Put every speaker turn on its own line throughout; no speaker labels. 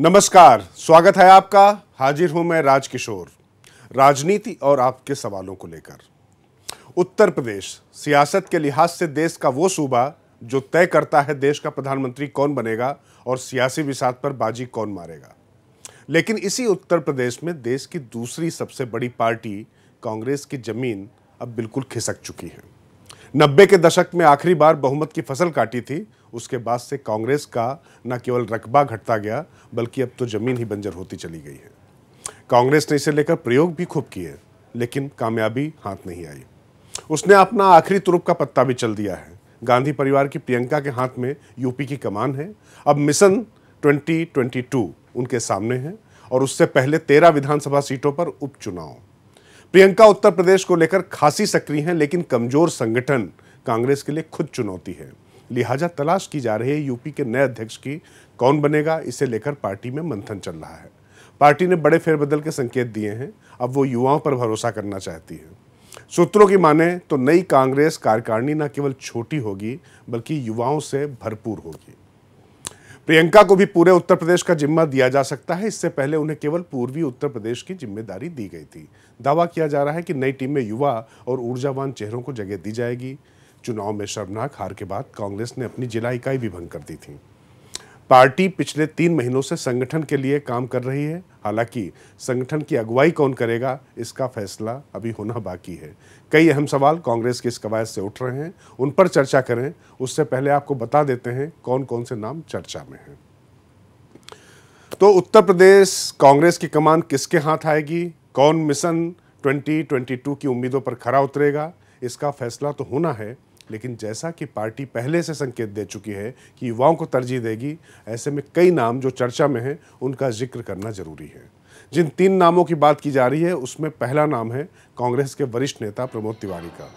नमस्कार स्वागत है आपका हाजिर हूं मैं राजकिशोर राजनीति और आपके सवालों को लेकर उत्तर प्रदेश सियासत के लिहाज से देश का वो सूबा जो तय करता है देश का प्रधानमंत्री कौन बनेगा और सियासी विसात पर बाजी कौन मारेगा लेकिन इसी उत्तर प्रदेश में देश की दूसरी सबसे बड़ी पार्टी कांग्रेस की जमीन अब बिल्कुल खिसक चुकी है नब्बे के दशक में आखिरी बार बहुमत की फसल काटी थी उसके बाद से कांग्रेस का न केवल रकबा घटता गया बल्कि अब तो ज़मीन ही बंजर होती चली गई है कांग्रेस ने इसे लेकर प्रयोग भी खूब किए लेकिन कामयाबी हाथ नहीं आई उसने अपना आखिरी तुरुप का पत्ता भी चल दिया है गांधी परिवार की प्रियंका के हाथ में यूपी की कमान है अब मिशन 2022 उनके सामने है और उससे पहले तेरह विधानसभा सीटों पर उपचुनाव प्रियंका उत्तर प्रदेश को लेकर खासी सक्रिय हैं लेकिन कमजोर संगठन कांग्रेस के लिए खुद चुनौती है लिहाजा तलाश की जा रही है यूपी के नए अध्यक्ष की कौन बनेगा इसे लेकर पार्टी में मंथन चल रहा है पार्टी ने बड़े फेरबदल के संकेत दिए हैं अब वो युवाओं पर भरोसा करना चाहती है सूत्रों की माने तो नई कांग्रेस कार्यकारिणी न केवल छोटी होगी बल्कि युवाओं से भरपूर होगी प्रियंका को भी पूरे उत्तर प्रदेश का जिम्मा दिया जा सकता है इससे पहले उन्हें केवल पूर्वी उत्तर प्रदेश की जिम्मेदारी दी गई थी दावा किया जा रहा है कि नई टीम में युवा और ऊर्जावान चेहरों को जगह दी जाएगी चुनाव में शर्मनाक हार के बाद कांग्रेस ने अपनी जिला इकाई भी भंग कर दी थी पार्टी पिछले तीन महीनों से संगठन के लिए काम कर रही है हालांकि संगठन की अगुवाई कौन करेगा इसका फैसला अभी होना बाकी है कई अहम सवाल कांग्रेस की इस कवायद से उठ रहे हैं उन पर चर्चा करें उससे पहले आपको बता देते हैं कौन कौन से नाम चर्चा में हैं तो उत्तर प्रदेश कांग्रेस की कमान किसके हाथ आएगी कौन मिशन 2022 की उम्मीदों पर खरा उतरेगा इसका फैसला तो होना है लेकिन जैसा कि पार्टी पहले से संकेत दे चुकी है कि युवाओं को तरजीह देगी ऐसे में कई नाम जो चर्चा में हैं उनका जिक्र करना जरूरी है जिन तीन नामों की बात की जा रही है उसमें पहला नाम है कांग्रेस के वरिष्ठ नेता प्रमोद तिवारी का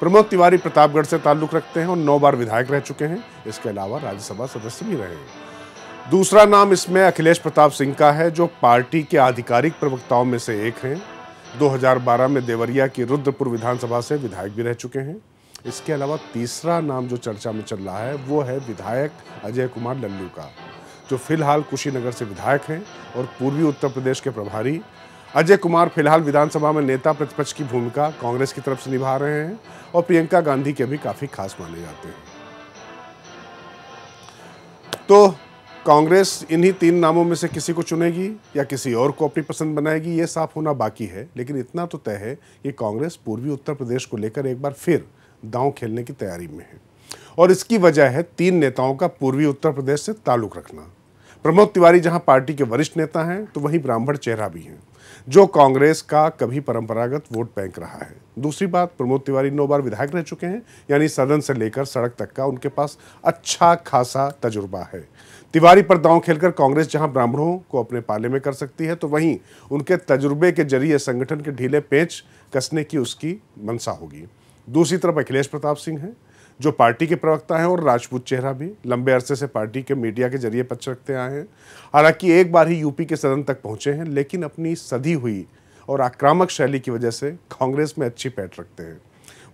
प्रमोद तिवारी प्रतापगढ़ से ताल्लुक रखते हैं और नौ बार विधायक रह चुके हैं इसके अलावा राज्यसभा सदस्य भी रहे हैं दूसरा नाम इसमें अखिलेश प्रताप सिंह का है जो पार्टी के आधिकारिक प्रवक्ताओं में से एक हैं 2012 में देवरिया की रुद्रपुर विधानसभा से विधायक भी रह चुके हैं इसके अलावा तीसरा नाम जो चर्चा में चल रहा है वो है विधायक अजय कुमार लल्लू का जो फिलहाल कुशीनगर से विधायक हैं और पूर्वी उत्तर प्रदेश के प्रभारी अजय कुमार फिलहाल विधानसभा में नेता प्रतिपक्ष की भूमिका कांग्रेस की तरफ से निभा रहे हैं और प्रियंका गांधी के भी काफ़ी खास माने जाते हैं तो कांग्रेस इन्हीं तीन नामों में से किसी को चुनेगी या किसी और को अपनी पसंद बनाएगी ये साफ होना बाकी है लेकिन इतना तो तय है कि कांग्रेस पूर्वी उत्तर प्रदेश को लेकर एक बार फिर दांव खेलने की तैयारी में है और इसकी वजह है तीन नेताओं का पूर्वी उत्तर प्रदेश से ताल्लुक रखना प्रमोद तिवारी जहां पार्टी के वरिष्ठ नेता हैं तो वहीं ब्राह्मण चेहरा भी हैं जो कांग्रेस का कभी परंपरागत वोट बैंक रहा है दूसरी बात प्रमोद तिवारी नौ बार विधायक रह चुके हैं यानी सदन से लेकर सड़क तक का उनके पास अच्छा खासा तजुर्बा है तिवारी पर दांव खेलकर कांग्रेस जहां ब्राह्मणों को अपने पाले में कर सकती है तो वहीं उनके तजुर्बे के जरिए संगठन के ढीले पेच कसने की उसकी मंशा होगी दूसरी तरफ अखिलेश प्रताप सिंह हैं जो पार्टी के प्रवक्ता हैं और राजपूत चेहरा भी लंबे अरसे से पार्टी के मीडिया के जरिए पक्ष रखते आए हैं हालांकि एक बार ही यूपी के सदन तक पहुंचे हैं लेकिन अपनी सदी हुई और आक्रामक शैली की वजह से कांग्रेस में अच्छी पैठ रखते हैं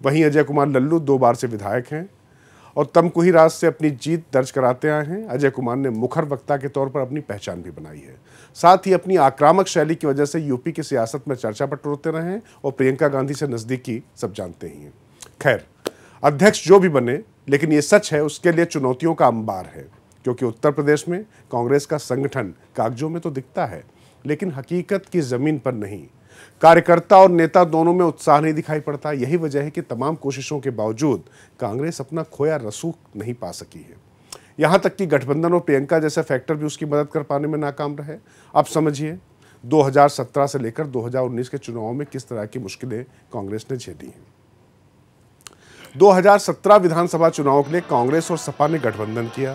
वहीं अजय कुमार लल्लू दो बार से विधायक हैं और तमकुही राज से अपनी जीत दर्ज कराते आए हैं अजय कुमार ने मुखर वक्ता के तौर पर अपनी पहचान भी बनाई है साथ ही अपनी आक्रामक शैली की वजह से यूपी की सियासत में चर्चा बटोरते रहे हैं और प्रियंका गांधी से नज़दीकी सब जानते ही हैं खैर अध्यक्ष जो भी बने लेकिन ये सच है उसके लिए चुनौतियों का अंबार है क्योंकि उत्तर प्रदेश में कांग्रेस का संगठन कागजों में तो दिखता है लेकिन हकीकत की ज़मीन पर नहीं कार्यकर्ता और नेता दोनों में उत्साह नहीं दिखाई पड़ता यही वजह है कि तमाम कोशिशों के बावजूद कांग्रेस अपना खोया रसूख नहीं पा सकी है यहां तक कि गठबंधन और प्रियंका जैसे फैक्टर भी उसकी मदद कर पाने में नाकाम रहे अब समझिए 2017 से लेकर 2019 के चुनाव में किस तरह की मुश्किलें कांग्रेस ने झेली हैं 2017 विधानसभा चुनाव के लिए कांग्रेस और सपा ने गठबंधन किया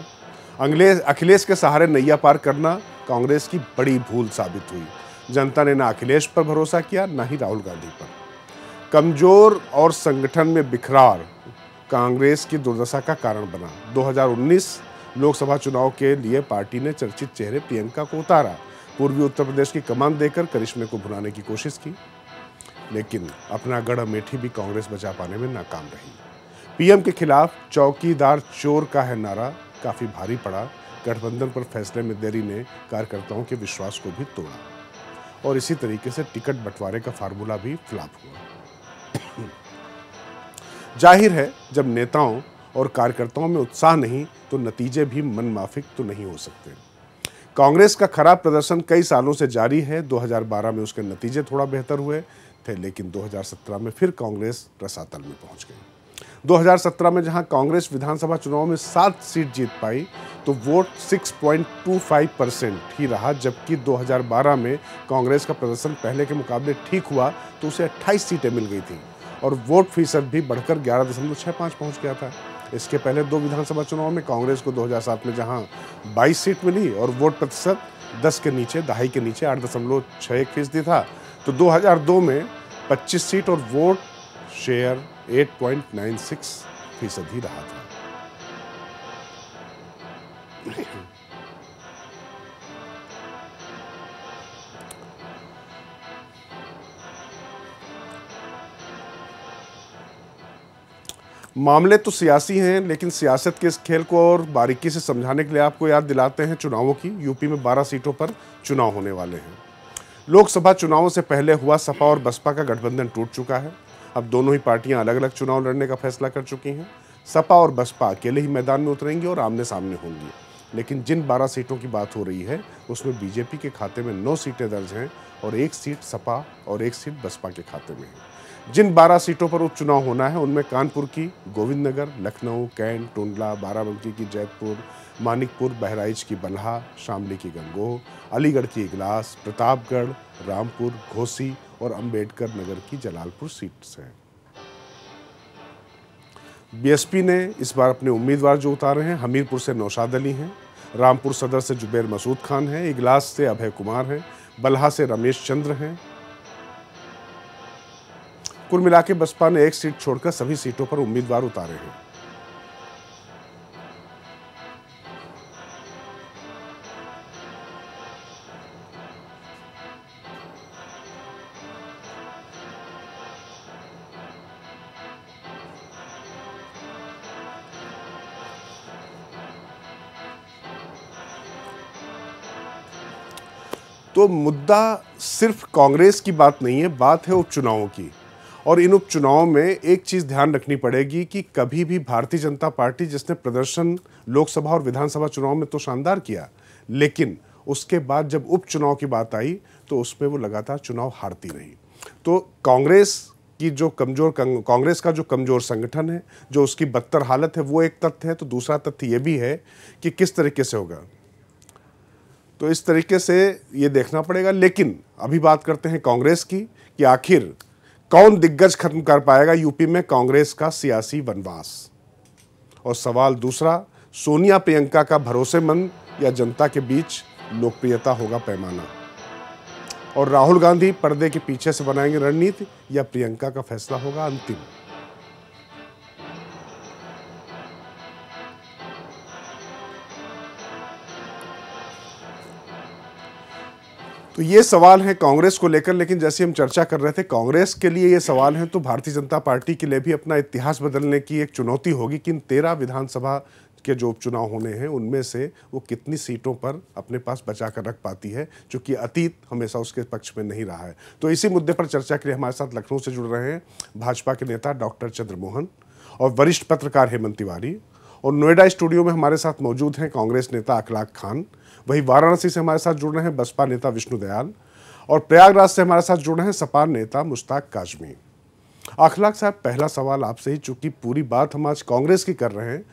अंग्रेज अखिलेश के सहारे नैया पार करना कांग्रेस की बड़ी भूल साबित हुई जनता ने ना अखिलेश पर भरोसा किया ना ही राहुल गांधी पर कमजोर और संगठन में बिखरार कांग्रेस की दुर्दशा का कारण बना 2019 लोकसभा चुनाव के लिए पार्टी ने चर्चित चेहरे प्रियंका को उतारा पूर्वी उत्तर प्रदेश की कमान देकर करिश्मे को भुनाने की कोशिश की लेकिन अपना गढ़ अमेठी भी कांग्रेस बचा पाने में नाकाम रही पीएम के खिलाफ चौकीदार चोर का है नारा काफी भारी पड़ा गठबंधन पर फैसले में देरी ने कार्यकर्ताओं के विश्वास को भी तोड़ा और इसी तरीके से टिकट बंटवारे का फार्मूला भी फ्लाप हुआ जाहिर है जब नेताओं और कार्यकर्ताओं में उत्साह नहीं तो नतीजे भी मनमाफिक तो नहीं हो सकते कांग्रेस का खराब प्रदर्शन कई सालों से जारी है 2012 में उसके नतीजे थोड़ा बेहतर हुए थे लेकिन 2017 में फिर कांग्रेस रसातल में पहुंच गई 2017 में जहां कांग्रेस विधानसभा चुनाव में सात सीट जीत पाई तो वोट 6.25 परसेंट ही रहा जबकि 2012 में कांग्रेस का प्रदर्शन पहले के मुकाबले ठीक हुआ तो उसे अट्ठाईस सीटें मिल गई थी और वोट फीसद भी बढ़कर ग्यारह दशमलव छः पाँच पहुँच गया था इसके पहले दो विधानसभा चुनाव में कांग्रेस को 2007 में जहां 22 सीट मिली और वोट प्रतिशत 10 के नीचे दहाई के नीचे आठ दशमलव छः एक फीसदी था तो 2002 में 25 सीट और वोट शेयर 8.96 फीसद ही रहा था मामले तो सियासी हैं लेकिन सियासत के इस खेल को और बारीकी से समझाने के लिए आपको याद दिलाते हैं चुनावों की यूपी में 12 सीटों पर चुनाव होने वाले हैं लोकसभा चुनावों से पहले हुआ सपा और बसपा का गठबंधन टूट चुका है अब दोनों ही पार्टियां अलग अलग चुनाव लड़ने का फैसला कर चुकी हैं सपा और बसपा अकेले ही मैदान में उतरेंगी और आमने सामने होंगी लेकिन जिन 12 सीटों की बात हो रही है उसमें बीजेपी के खाते में नौ सीटें दर्ज हैं और एक सीट सपा और एक सीट बसपा के खाते में है जिन 12 सीटों पर उपचुनाव होना है उनमें कानपुर की गोविंद नगर लखनऊ कैंट टोंडला बाराबंकी की जैतपुर मानिकपुर बहराइच की बल्हा शामली की गंगोह अलीगढ़ की इगलास प्रतापगढ़ रामपुर घोसी और अंबेडकर नगर की जलालपुर सीट से बीएसपी ने इस बार अपने उम्मीदवार जो उतारे हैं हमीरपुर से नौशाद अली हैं रामपुर सदर से जुबैर मसूद खान हैं इगलास से अभय कुमार हैं बलहा से रमेश चंद्र हैं कुल मिला के बसपा ने एक सीट छोड़कर सभी सीटों पर उम्मीदवार उतारे हैं तो मुद्दा सिर्फ कांग्रेस की बात नहीं है बात है उपचुनावों की और इन उपचुनावों में एक चीज़ ध्यान रखनी पड़ेगी कि कभी भी भारतीय जनता पार्टी जिसने प्रदर्शन लोकसभा और विधानसभा चुनाव में तो शानदार किया लेकिन उसके बाद जब उपचुनाव की बात आई तो उसमें वो लगातार चुनाव हारती रही तो कांग्रेस की जो कमज़ोर कांग्रेस का जो कमज़ोर संगठन है जो उसकी बदतर हालत है वो एक तथ्य है तो दूसरा तथ्य ये भी है कि किस तरीके से होगा तो इस तरीके से ये देखना पड़ेगा लेकिन अभी बात करते हैं कांग्रेस की कि आखिर कौन दिग्गज खत्म कर पाएगा यूपी में कांग्रेस का सियासी वनवास और सवाल दूसरा सोनिया प्रियंका का भरोसेमंद या जनता के बीच लोकप्रियता होगा पैमाना और राहुल गांधी पर्दे के पीछे से बनाएंगे रणनीति या प्रियंका का फैसला होगा अंतिम तो ये सवाल हैं कांग्रेस को लेकर लेकिन जैसे हम चर्चा कर रहे थे कांग्रेस के लिए ये सवाल हैं तो भारतीय जनता पार्टी के लिए भी अपना इतिहास बदलने की एक चुनौती होगी कि इन तेरह विधानसभा के जो उपचुनाव होने हैं उनमें से वो कितनी सीटों पर अपने पास बचा कर रख पाती है चूंकि अतीत हमेशा उसके पक्ष में नहीं रहा है तो इसी मुद्दे पर चर्चा के लिए हमारे साथ लखनऊ से जुड़ रहे हैं भाजपा के नेता डॉक्टर चंद्रमोहन और वरिष्ठ पत्रकार हेमंत तिवारी और नोएडा स्टूडियो में हमारे साथ मौजूद हैं कांग्रेस नेता अखलाक खान वहीं वाराणसी से हमारे साथ जुड़ रहे हैं बसपा नेता विष्णु दयाल और प्रयागराज से हमारे साथ जुड़ रहे हैं सपा नेता मुश्ताक काजमी अखलाक साहब पहला सवाल आपसे ही चूंकि पूरी बात हम आज कांग्रेस की कर रहे हैं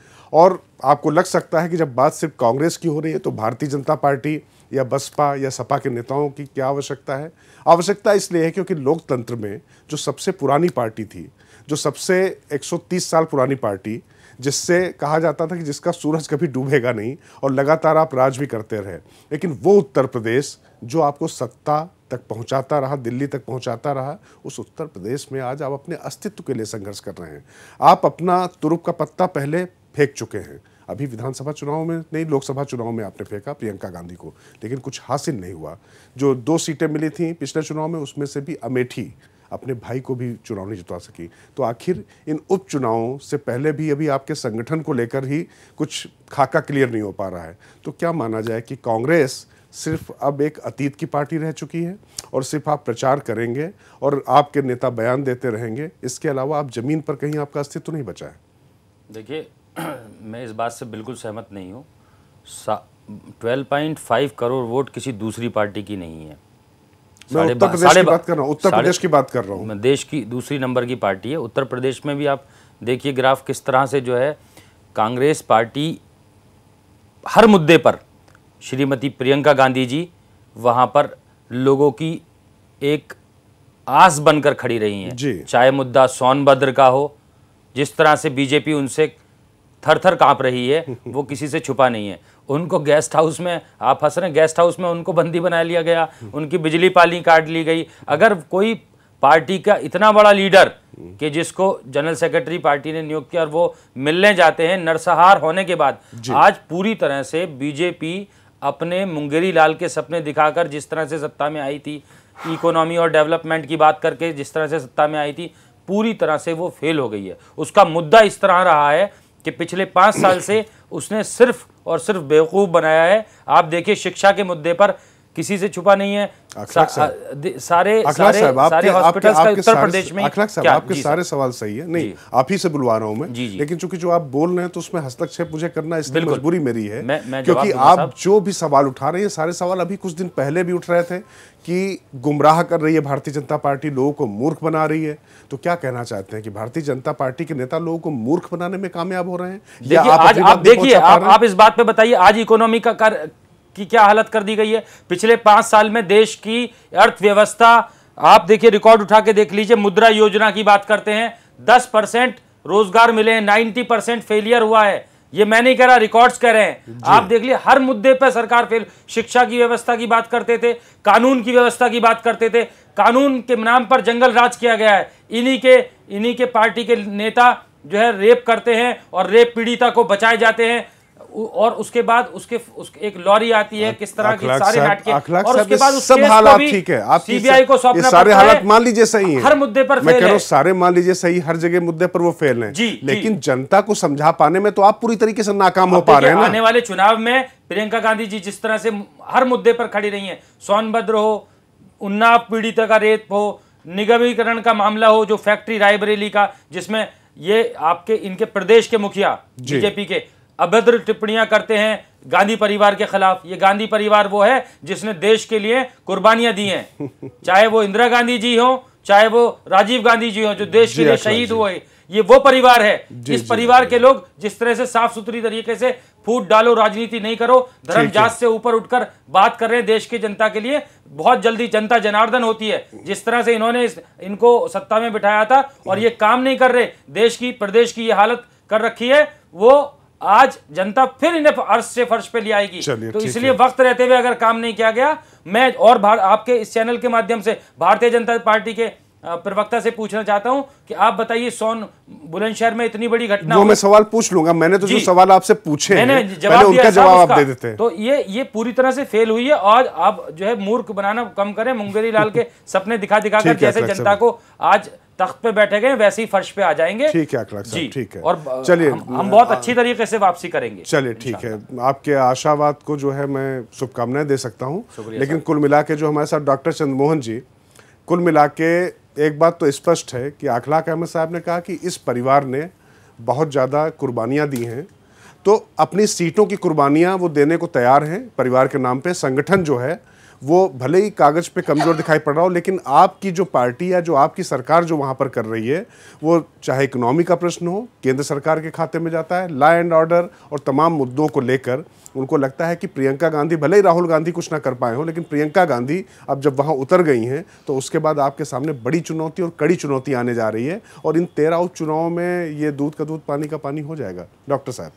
और आपको लग सकता है कि जब बात सिर्फ कांग्रेस की हो रही है तो भारतीय जनता पार्टी या बसपा या सपा के नेताओं की क्या आवश्यकता है आवश्यकता इसलिए है क्योंकि लोकतंत्र में जो सबसे पुरानी पार्टी थी जो सबसे 130 साल पुरानी पार्टी जिससे कहा जाता था कि जिसका सूरज कभी डूबेगा नहीं और लगातार आप राज भी करते रहे लेकिन वो उत्तर प्रदेश जो आपको सत्ता तक पहुंचाता रहा दिल्ली तक पहुंचाता रहा उस उत्तर प्रदेश में आज आप अपने अस्तित्व के लिए संघर्ष कर रहे हैं आप अपना तुरुप का पत्ता पहले फेंक चुके हैं अभी विधानसभा चुनाव में नहीं लोकसभा चुनाव में आपने फेंका प्रियंका गांधी को लेकिन कुछ हासिल नहीं हुआ जो दो सीटें मिली थी पिछले चुनाव में उसमें से भी अमेठी अपने भाई को भी चुनाव नहीं जिता सकी तो आखिर इन उपचुनावों से पहले भी अभी आपके संगठन को लेकर ही कुछ खाका क्लियर नहीं हो पा रहा है तो क्या माना जाए कि कांग्रेस सिर्फ अब एक अतीत की पार्टी रह चुकी है और सिर्फ आप प्रचार करेंगे और आपके नेता बयान देते रहेंगे इसके अलावा आप जमीन पर कहीं आपका अस्तित्व नहीं बचा है
देखिए मैं इस बात से बिल्कुल सहमत नहीं हूँ 12.5 करोड़ वोट किसी दूसरी पार्टी की नहीं है
उत्तर प्रदेश की बात कर रहा हूँ उत्तर प्रदेश की
बात कर रहा हूँ देश की दूसरी नंबर की पार्टी है उत्तर प्रदेश में भी आप देखिए ग्राफ किस तरह से जो है कांग्रेस पार्टी हर मुद्दे पर श्रीमती प्रियंका गांधी जी वहां पर लोगों की एक आस बनकर खड़ी रही हैं चाहे मुद्दा सोनभद्र का हो जिस तरह से बीजेपी उनसे थर थर काँप रही है वो किसी से छुपा नहीं है उनको गेस्ट हाउस में आप हंस रहे हैं गेस्ट हाउस में उनको बंदी बना लिया गया उनकी बिजली पाली काट ली गई अगर कोई पार्टी का इतना बड़ा लीडर कि जिसको जनरल सेक्रेटरी पार्टी ने नियुक्त किया और वो मिलने जाते हैं नरसहार होने के बाद आज पूरी तरह से बीजेपी अपने मुंगेरी लाल के सपने दिखाकर जिस तरह से सत्ता में आई थी इकोनॉमी और डेवलपमेंट की बात करके जिस तरह से सत्ता में आई थी पूरी तरह से वो फेल हो गई है उसका मुद्दा इस तरह रहा है कि पिछले पाँच साल से उसने सिर्फ और सिर्फ बेवकूफ़ बनाया है आप देखिए शिक्षा के मुद्दे पर किसी से छुपा नहीं है
सारे
सारे सारे हॉस्पिटल्स का उत्तर प्रदेश में अखलाक साहब आपके सारे
सवाल सही है नहीं आप ही से बुलवा रहा हूं मैं लेकिन चूंकि जो आप बोल रहे हैं तो उसमें हस्तक्षेप मुझे करना इसलिए मजबूरी मेरी है क्योंकि आप जो भी सवाल उठा रहे हैं सारे सवाल अभी कुछ दिन पहले भी उठ रहे थे कि गुमराह कर रही है भारतीय जनता पार्टी लोगों को मूर्ख बना रही है तो क्या कहना चाहते हैं कि भारतीय जनता पार्टी के नेता लोगों को मूर्ख बनाने में कामयाब हो रहे हैं देखिए आप देखिए
आप इस बात पे बताइए आज इकोनॉमी का की क्या हालत कर दी गई है पिछले पांच साल में देश की अर्थव्यवस्था आप देखिए रिकॉर्ड उठा के देख लीजिए मुद्रा योजना की बात करते हैं दस परसेंट रोजगार मिले हैं नाइन्टी परसेंट फेलियर हुआ है ये मैं नहीं कह रहा रिकॉर्ड्स कह रहे हैं आप देख लिए हर मुद्दे पर सरकार फेल शिक्षा की व्यवस्था की बात करते थे कानून की व्यवस्था की बात करते थे कानून के नाम पर जंगल राज किया गया है इन्हीं के इन्हीं के पार्टी के नेता जो है रेप करते हैं और रेप पीड़िता को बचाए जाते हैं और उसके बाद उसके, उसके एक लॉरी आती है किस तरह की सारे के और उसके बाद उस सब
हालात ठीक है आप सीबीआई को सौंपना सारे हालात मान लीजिए सही है हर मुद्दे पर मैं कह रहा हूँ सारे मान लीजिए सही हर जगह मुद्दे पर वो फेल है जी लेकिन जनता को समझा पाने में तो आप पूरी तरीके से नाकाम हो पा रहे हैं आने
वाले चुनाव में प्रियंका गांधी जी जिस तरह से हर मुद्दे पर खड़ी रही है सोनभद्र हो उन्नाव पीड़ित का रेत हो निगमीकरण का मामला हो जो फैक्ट्री रायबरेली का जिसमें ये आपके इनके प्रदेश के मुखिया बीजेपी के अभद्र टिप्पणियां करते हैं गांधी परिवार के खिलाफ ये गांधी परिवार वो है जिसने देश के लिए कुर्बानियां दी हैं चाहे वो इंदिरा गांधी जी हों चाहे वो राजीव गांधी जी हों जो देश के लिए शहीद हुए ये वो परिवार है इस परिवार के लोग जिस तरह से साफ सुथरी तरीके से फूट डालो राजनीति नहीं करो धर्म जात से ऊपर उठकर बात कर रहे हैं देश की जनता के लिए बहुत जल्दी जनता जनार्दन होती है जिस तरह से इन्होंने इनको सत्ता में बिठाया था और ये काम नहीं कर रहे देश की प्रदेश की ये हालत कर रखी है वो आज जनता फिर इन्हें अर्श से फर्श पे ले आएगी तो इसलिए वक्त रहते हुए अगर काम नहीं किया गया मैं और आपके इस चैनल के माध्यम से भारतीय जनता पार्टी के प्रवक्ता से पूछना चाहता हूं कि आप बताइए सोन बुलंदशहर में इतनी बड़ी घटना वो मैं सवाल
पूछ लूंगा मैंने तो जो सवाल आपसे पूछे जवाब उनका जवाब आप दे देते हैं
तो ये ये पूरी तरह से फेल हुई है और आप जो है मूर्ख बनाना कम करें मुंगेरी लाल के सपने दिखा दिखा कर जैसे जनता को आज तख्त पे बैठे गए वैसे ही फर्श पे आ जाएंगे ठीक है अखलाक साहब ठीक है और चलिए हम, हम बहुत अच्छी तरीके से वापसी करेंगे
चलिए ठीक है आपके आशावाद को जो है मैं शुभकामनाएं दे सकता हूँ लेकिन कुल मिला के जो हमारे साथ डॉक्टर चंद्रमोहन जी कुल मिला के एक बात तो स्पष्ट है कि अखलाक अहमद साहब ने कहा कि इस परिवार ने बहुत ज़्यादा कुर्बानियाँ दी हैं तो अपनी सीटों की कुर्बानियाँ वो देने को तैयार हैं परिवार के नाम पर संगठन जो है वो भले ही कागज़ पे कमज़ोर दिखाई पड़ रहा हो लेकिन आपकी जो पार्टी या जो आपकी सरकार जो वहां पर कर रही है वो चाहे इकोनॉमी का प्रश्न हो केंद्र सरकार के खाते में जाता है लॉ एंड ऑर्डर और तमाम मुद्दों को लेकर उनको लगता है कि प्रियंका गांधी भले ही राहुल गांधी कुछ ना कर पाए हो लेकिन प्रियंका गांधी अब जब वहां उतर गई हैं तो उसके बाद आपके सामने बड़ी चुनौती और कड़ी चुनौती आने जा रही है और इन तेरह उपचुनावों में ये दूध का दूध पानी का पानी हो जाएगा डॉक्टर साहब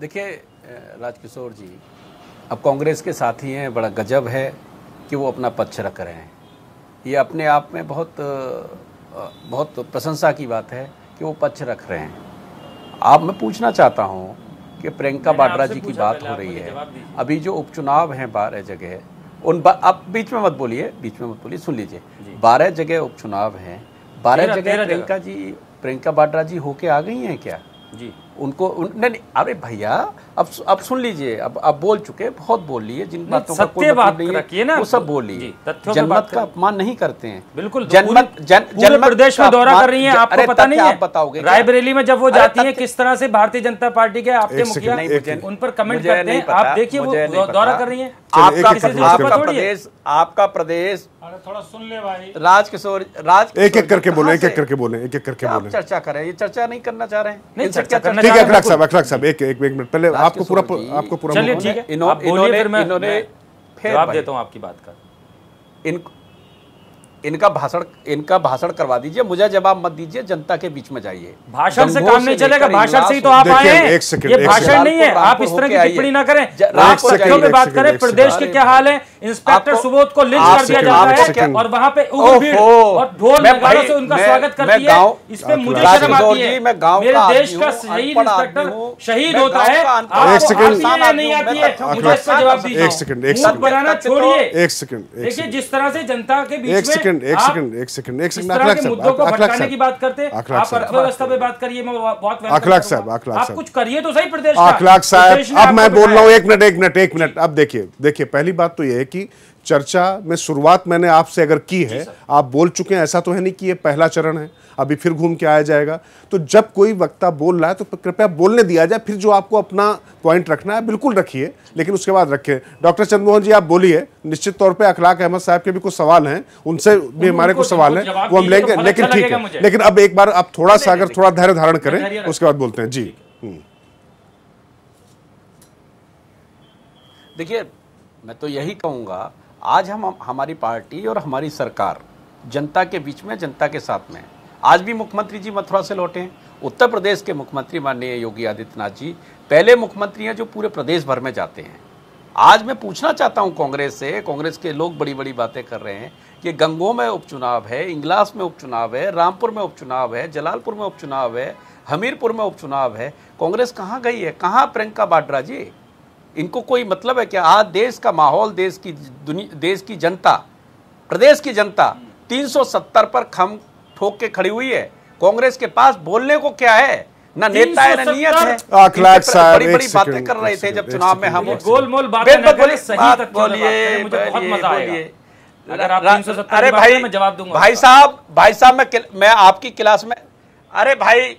देखिए राजकिशोर जी अब कांग्रेस के साथी हैं बड़ा गजब है कि वो अपना पक्ष रख रहे हैं ये अपने आप में बहुत बहुत प्रशंसा की बात है कि वो पक्ष रख रहे हैं आप मैं पूछना चाहता हूँ कि प्रियंका बाड्रा जी की बात हो रही है अभी जो उपचुनाव हैं बारह जगह उन आप बीच में मत बोलिए बीच में मत बोलिए सुन लीजिए बारह जगह उपचुनाव हैं बारह जगह प्रियंका जी प्रियंका बाड्रा जी होके आ गई हैं क्या जी उनको उन, नहीं, नहीं अरे भैया अब अब सुन लीजिए अब अब बोल चुके बहुत बोल लिए जिन बातों का कोई मतलब बात नहीं है ना वो सब बोलिए जनमत का अपमान नहीं करते हैं बिल्कुल तो जनमत जन जनमत प्रदेश में दौरा कर रही है आपको पता नहीं आप
बताओगे रायबरेली में जब वो जाती है किस तरह से भारतीय जनता पार्टी के आपके मुखिया उन पर कमेंट करते हैं आप देखिए
वो दौरा कर रही है आपका प्रदेश आपका प्रदेश थोड़ा सुन ले भाई राजकिशोर राज एक एक करके बोले एक एक करके
बोले एक एक करके बोले चर्चा
करें ये चर्चा नहीं करना चाह रहे हैं नहीं चर्चा
करना
ठीक है अखलाक साहब अखलाक साहब एक एक मिनट पहले आपको पूरा आपको पूरा चलिए ठीक है
इन्होंने फिर जवाब देता हूँ आपकी बात का
इन
इनका भाषण इनका भाषण करवा दीजिए मुझे जवाब मत दीजिए जनता के बीच में जाइए भाषण से काम नहीं चलेगा भाषण से ही तो आप आए हैं ये भाषण नहीं है आप इस तरह की टिप्पणी ना करें
राष्ट्रों में बात करें प्रदेश के क्या हाल है इंस्पेक्टर तो- सुबोध को लिंच कर दिया जा रहा है और वहाँ पे और ढोल से उनका स्वागत करती है इसमें मुझे शर्म आती है मेरे देश का शहीद इंस्पेक्टर शहीद होता है अच्छा
मुझे जवाब दीजिए
बनाना
तो छोड़िए देखिए जिस तरह से जनता के बीच में सेकंड एक सेकंड एक सेकंड एक सेकंड अखलाक साहब की बात करते आप अर्थव्यवस्था पे बात करिए अखलाक साहब अखलाक साहब कुछ करिए तो सही प्रदेश अखलाक साहब अब मैं बोल रहा हूँ एक
मिनट एक मिनट एक मिनट अब देखिए देखिए पहली बात तो ये है कि चर्चा में शुरुआत मैंने आपसे अगर की है आप बोल चुके हैं ऐसा तो है नहीं कि ये पहला चरण है अभी फिर घूम के आया जाएगा तो जब कोई वक्ता बोल रहा है तो कृपया बोलने दिया जाए फिर जो आपको अपना पॉइंट रखना है बिल्कुल रखिए लेकिन उसके बाद रखें डॉक्टर चंद्रमोहन जी आप बोलिए निश्चित तौर पर अखलाक अहमद साहब के भी कुछ सवाल हैं उनसे भी हमारे कुछ सवाल हैं वो हम लेंगे तो लेकिन ठीक है लेकिन अब एक बार आप थोड़ा सा अगर थोड़ा धैर्य धारण करें उसके बाद बोलते हैं जी हम्म।
देखिए मैं तो यही कहूंगा आज हम हमारी पार्टी और हमारी सरकार जनता के बीच में जनता के साथ में आज भी मुख्यमंत्री जी मथुरा से लौटे हैं उत्तर प्रदेश के मुख्यमंत्री माननीय योगी आदित्यनाथ जी पहले मुख्यमंत्री हैं जो पूरे प्रदेश भर में जाते हैं आज मैं पूछना चाहता हूं कांग्रेस से कांग्रेस के लोग बड़ी बड़ी बातें कर रहे हैं कि गंगो में उपचुनाव है इंगलास में उपचुनाव है रामपुर में उपचुनाव है जलालपुर में उपचुनाव है हमीरपुर में उपचुनाव है कांग्रेस कहाँ गई है कहाँ प्रियंका बाड्रा जी इनको कोई मतलब है कि आज देश का माहौल देश की दुनिया देश की जनता प्रदेश की जनता 370 पर खम ठोक के खड़ी हुई है कांग्रेस के पास बोलने को क्या है ना नेता है ना नियत है बड़ी बड़ी बातें कर रहे थे जब चुनाव में हम गोलमोल बोलिए अरे भाई जवाब दूंगा भाई साहब भाई साहब मैं मैं आपकी क्लास में अरे भाई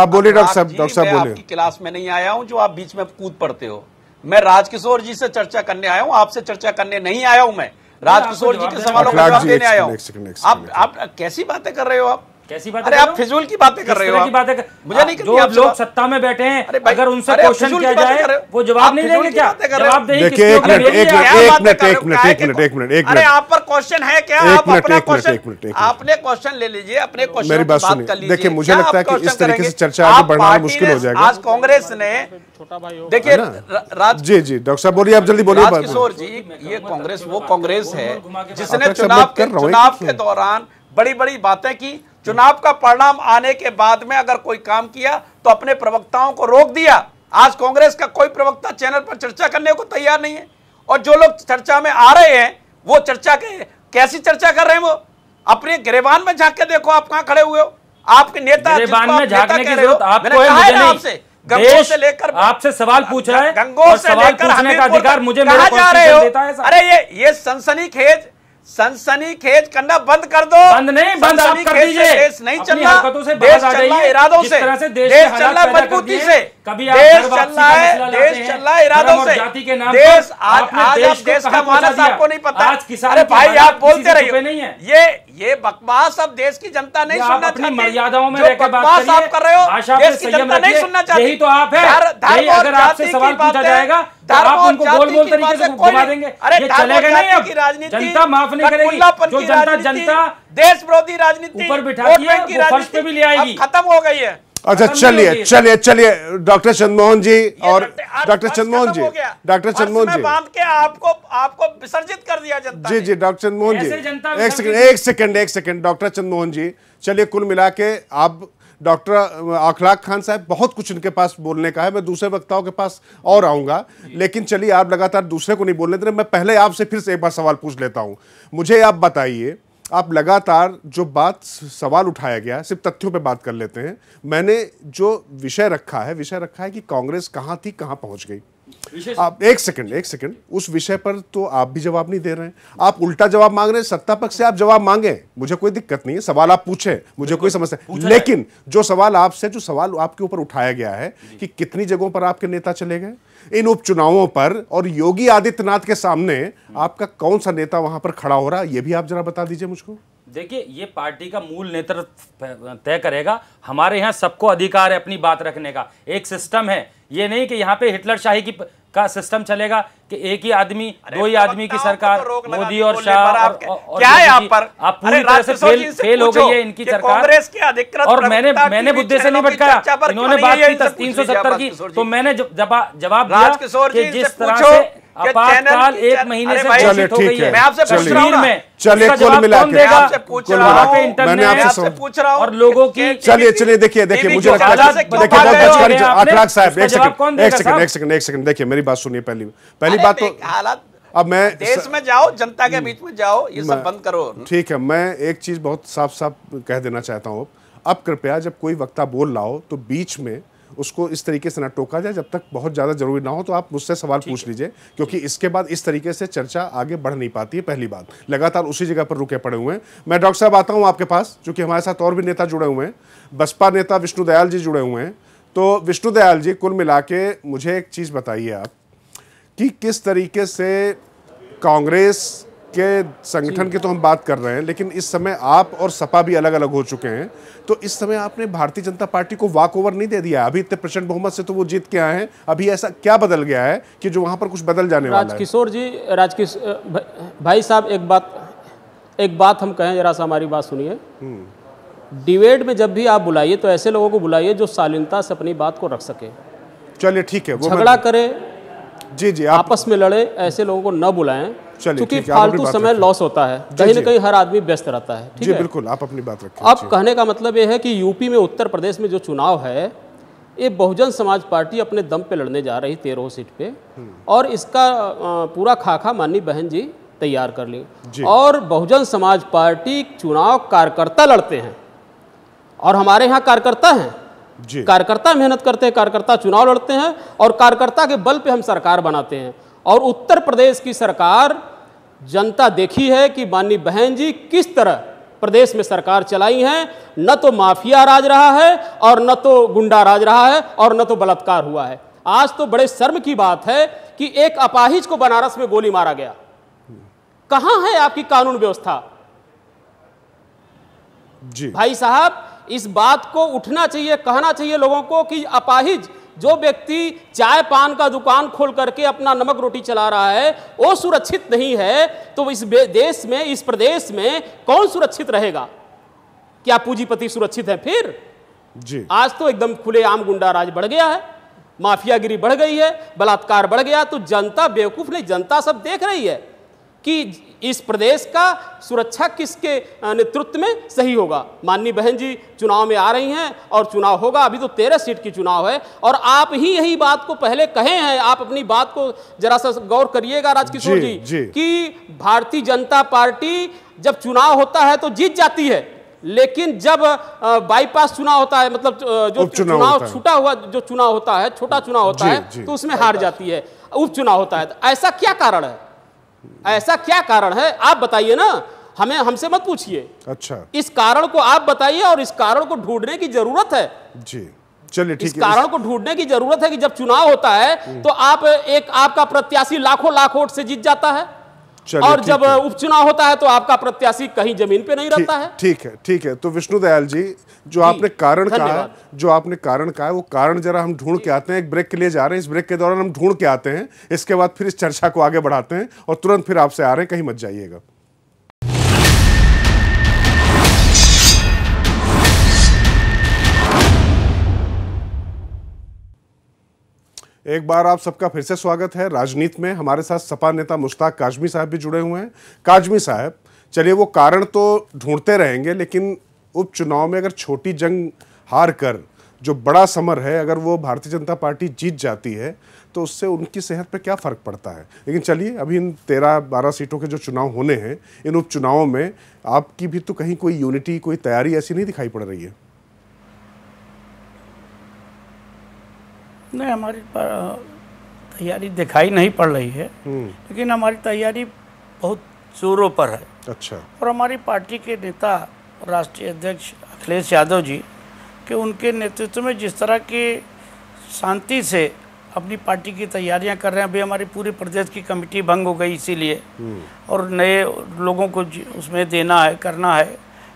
आप बोलिए डॉक्टर साहब डॉक्टर साहब बोलिए आपकी
क्लास में नहीं आया हूं जो आप बीच में कूद पड़ते हो मैं राजकिशोर जी से चर्चा करने आया हूं आपसे चर्चा करने नहीं आया हूं मैं राज किशोर जी के सवालों का जवाब देने आया हूँ आप कैसी बातें कर रहे हो आप कैसी बात अरे आप फिजूल की बातें कर रहे हो की बातें
मुझे नहीं जो आप लोग सत्ता में बैठे हैं अगर उनसे क्वेश्चन किया जाए वो जवाब नहीं देंगे क्या जवाब
देंगे एक मिनट एक मिनट एक
मिनट एक मिनट एक मिनट एक मिनट आप पर
क्वेश्चन है क्या आप अपना
क्वेश्चन आपने क्वेश्चन ले लीजिए अपने क्वेश्चन मेरी बात सुनिए देखिए मुझे लगता है कि इस तरीके से चर्चा आगे बढ़ना मुश्किल हो जाएगा आज
कांग्रेस ने छोटा भाई देखिए
राज जी जी डॉक्टर साहब बोलिए आप जल्दी बोलिए किशोर
जी ये कांग्रेस वो कांग्रेस है जिसने चुनाव के चुनाव के दौरान बड़ी बड़ी बातें की चुनाव का परिणाम आने के बाद में अगर कोई काम किया तो अपने प्रवक्ताओं को रोक दिया आज कांग्रेस का कोई प्रवक्ता चैनल पर चर्चा करने को तैयार नहीं है और जो लोग चर्चा में आ रहे हैं वो चर्चा के कैसी चर्चा कर रहे हैं वो अपने गिरेबान में झांक के देखो आप कहाँ खड़े हुए हो आपके नेता गिरेबान में की जरूरत आपको है आपसे गंगो से लेकर आपसे सवाल पूछ रहा है गंगो से लेकर अधिकार मुझे कहा जा रहे हो अरे ये ये सनसनी खेज सनसनी खेज करना बंद कर दो बंद नहीं बंद आप कर दीजिए देश नहीं चलना देश चलना इरादों से देश चलना मजबूती से कभी आप देश चल रहा है देश चल रहा है इरादों से जाति
के नाम देश आज आज आप देश का मानस आपको नहीं पता आज किसान अरे भाई आप बोलते रहिए नहीं है
ये ये बकवास अब देश की जनता नहीं सुनना चाहती मर्यादाओं में आप कर रहे हो देश की जनता नहीं सुनना चाहती यही तो आप है अगर आपसे सवाल पूछा जाएगा तो धर्म
और
जाति देंगे अरे की राजनीति जनता माफ नहीं करेगी जो जनता जनता देश विरोधी राजनीति ऊपर बिठा की राजनीति खत्म हो गई है
अच्छा चलिए चलिए
चलिए डॉक्टर चंद्रमोहन जी और डॉक्टर चंद्रमोहन जी डॉक्टर चंद्रमोहन जी बांध के आपको आपको विसर्जित कर दिया जनता जी जी डॉक्टर चंद्रमोहन जी एक सेकंड एक सेकंड एक सेकंड डॉक्टर चंद्रमोहन जी चलिए कुल मिला के आप डॉक्टर अखलाक खान साहब बहुत कुछ इनके पास बोलने का है मैं दूसरे वक्ताओं के पास और आऊँगा लेकिन चलिए आप लगातार दूसरे को नहीं बोलने दे रहे मैं पहले आपसे फिर से एक बार सवाल पूछ लेता हूँ मुझे आप बताइए आप लगातार जो बात सवाल उठाया गया सिर्फ तथ्यों पे बात कर लेते हैं मैंने जो विषय रखा है विषय रखा है कि कांग्रेस कहाँ थी कहाँ पहुँच गई आप एक सेकंड एक सेकंड उस विषय पर तो आप भी जवाब नहीं दे रहे हैं आप उल्टा जवाब मांग रहे हैं सत्ता पक्ष से आप जवाब मांगे मुझे कोई दिक्कत नहीं है सवाल आप पूछे मुझे कोई समस्या लेकिन जो सवाल आपसे जो सवाल आपके ऊपर उठाया गया है कि कितनी जगहों पर आपके नेता चले गए इन उपचुनावों पर और योगी आदित्यनाथ के सामने आपका कौन सा नेता वहां पर खड़ा हो रहा है यह भी आप जरा बता दीजिए मुझको
देखिए ये पार्टी का मूल नेतृत्व तय करेगा हमारे यहाँ सबको अधिकार है अपनी बात रखने का एक सिस्टम है ये नहीं कि यहाँ पे हिटलर शाही की का सिस्टम चलेगा कि एक ही आदमी दो ही आदमी की सरकार तो मोदी और शाह क्या है आप पर आप पूरी तरह से फेल फेल हो गई है इनकी सरकार और मैंने मैंने मुद्दे से नहीं भटकाया इन्होंने बात की तीन सौ सत्तर की तो मैंने जवाब दिया कि जिस तरह से एक महीने से है मैं आपसे पूछ रहा चलिए कुल मिला के आपसे पूछ रहा मैंने आपसे पूछ रहा
और लोगों की चलिए चलिए देखिए देखिए मुझे लगता है साहब एक सेकंड एक सेकंड एक सेकंड एक सेकंड देखिए मेरी बात सुनिए पहली पहली बात तो हालात अब मैं देश में जाओ जनता के बीच में जाओ ये सब बंद करो ठीक है मैं एक चीज बहुत साफ साफ कह देना चाहता हूँ अब कृपया जब कोई वक्ता बोल रहा हो तो बीच में उसको इस तरीके से ना टोका जाए जब तक बहुत ज़्यादा ज़रूरी ना हो तो आप मुझसे सवाल पूछ लीजिए क्योंकि इसके बाद इस तरीके से चर्चा आगे बढ़ नहीं पाती है पहली बात लगातार उसी जगह पर रुके पड़े हुए हैं मैं डॉक्टर साहब आता हूँ आपके पास चूँकि हमारे साथ और भी नेता जुड़े हुए हैं बसपा नेता विष्णु दयाल जी जुड़े हुए हैं तो विष्णु दयाल जी कुल मिला के मुझे एक चीज़ बताइए आप कि किस तरीके से कांग्रेस के संगठन की तो हम बात कर रहे हैं लेकिन इस समय आप और सपा भी अलग अलग हो चुके हैं तो इस समय आपने भारतीय जनता पार्टी को वॉक ओवर नहीं दे दिया अभी इतने प्रचंड बहुमत से तो वो जीत के आए हैं अभी ऐसा क्या बदल गया है कि जो वहाँ पर कुछ बदल जाने वाला है
किशोर जी राज भाई साहब एक बात एक बात हम कहें जरा सा हमारी बात सुनिए हम्म। डिबेट में जब भी आप बुलाइए तो ऐसे लोगों को बुलाइए जो शालीनता से अपनी बात को रख सके चलिए ठीक है झगड़ा करे जी जी आपस में लड़े ऐसे लोगों को न बुलाएं क्योंकि फालतू समय लॉस होता है कहीं ना कहीं हर आदमी व्यस्त रहता है ठीक है बिल्कुल
आप अपनी बात रखें अब कहने
का मतलब ये है कि यूपी में उत्तर प्रदेश में जो चुनाव है ये बहुजन समाज पार्टी अपने दम पे लड़ने जा रही तेरह सीट पे हम्म। और इसका पूरा खाखा माननीय बहन जी तैयार कर ली और बहुजन समाज पार्टी चुनाव कार्यकर्ता लड़ते हैं और हमारे यहाँ कार्यकर्ता हैं कार्यकर्ता मेहनत करते हैं कार्यकर्ता चुनाव लड़ते हैं और कार्यकर्ता के बल पे हम सरकार बनाते हैं और उत्तर प्रदेश की सरकार जनता देखी है कि माननीय बहन जी किस तरह प्रदेश में सरकार चलाई है न तो माफिया राज रहा है और न तो गुंडा राज रहा है और न तो बलात्कार हुआ है आज तो बड़े शर्म की बात है कि एक अपाहिज को बनारस में गोली मारा गया कहां है आपकी कानून व्यवस्था जी भाई साहब इस बात को उठना चाहिए कहना चाहिए लोगों को कि अपाहिज जो व्यक्ति चाय पान का दुकान खोल करके अपना नमक रोटी चला रहा है वो सुरक्षित नहीं है तो इस देश में इस प्रदेश में कौन सुरक्षित रहेगा क्या पूंजीपति सुरक्षित है फिर जी आज तो एकदम खुले आम गुंडा राज बढ़ गया है माफियागिरी बढ़ गई है बलात्कार बढ़ गया तो जनता बेवकूफ़ नहीं जनता सब देख रही है कि इस प्रदेश का सुरक्षा किसके नेतृत्व में सही होगा माननीय बहन जी चुनाव में आ रही हैं और चुनाव होगा अभी तो तेरह सीट की चुनाव है और आप ही यही बात को पहले कहे हैं आप अपनी बात को जरा सा गौर करिएगा राजकिशोर जी, जी, जी कि भारतीय जनता पार्टी जब चुनाव होता है तो जीत जाती है लेकिन जब बाईपास चुनाव होता है मतलब जो चुनाव छूटा हुआ जो चुनाव होता है छोटा तो चुनाव होता है तो उसमें हार जाती है उपचुनाव होता है ऐसा क्या कारण है ऐसा क्या कारण है आप बताइए ना हमें हमसे मत पूछिए अच्छा इस कारण को आप बताइए और इस कारण को ढूंढने की जरूरत है
जी चलिए ठीक है कारण
को ढूंढने की जरूरत है कि जब चुनाव होता है हम्म। तो आप एक आपका प्रत्याशी लाखों लाख वोट से जीत जाता है और जब उपचुनाव होता है तो आपका प्रत्याशी कहीं
जमीन पे नहीं रहता है ठीक है ठीक है तो विष्णु दयाल जी जो आपने कारण कहा जो आपने कारण कहा वो कारण जरा हम ढूंढ के आते हैं एक ब्रेक के लिए जा रहे हैं इस ब्रेक के दौरान हम ढूंढ के आते हैं इसके बाद फिर इस चर्चा को आगे बढ़ाते हैं और तुरंत फिर आपसे आ रहे हैं कहीं मत जाइएगा एक बार आप सबका फिर से स्वागत है राजनीति में हमारे साथ सपा नेता मुश्ताक काजमी साहब भी जुड़े हुए हैं काजमी साहब चलिए वो कारण तो ढूंढते रहेंगे लेकिन उपचुनाव में अगर छोटी जंग हार कर जो बड़ा समर है अगर वो भारतीय जनता पार्टी जीत जाती है तो उससे उनकी सेहत पे क्या फ़र्क पड़ता है लेकिन चलिए अभी इन तेरह बारह सीटों के जो चुनाव होने हैं इन उपचुनावों में आपकी भी तो कहीं कोई यूनिटी कोई तैयारी ऐसी नहीं दिखाई पड़ रही है
नहीं हमारी तैयारी दिखाई नहीं पड़ रही है हम्म। लेकिन हमारी तैयारी बहुत जोरों पर है अच्छा और हमारी पार्टी के नेता राष्ट्रीय अध्यक्ष अखिलेश यादव जी के उनके नेतृत्व में जिस तरह के शांति से अपनी पार्टी की तैयारियां कर रहे हैं अभी हमारी पूरी प्रदेश की कमेटी भंग हो गई इसीलिए हम्म। और नए लोगों को उसमें देना है करना है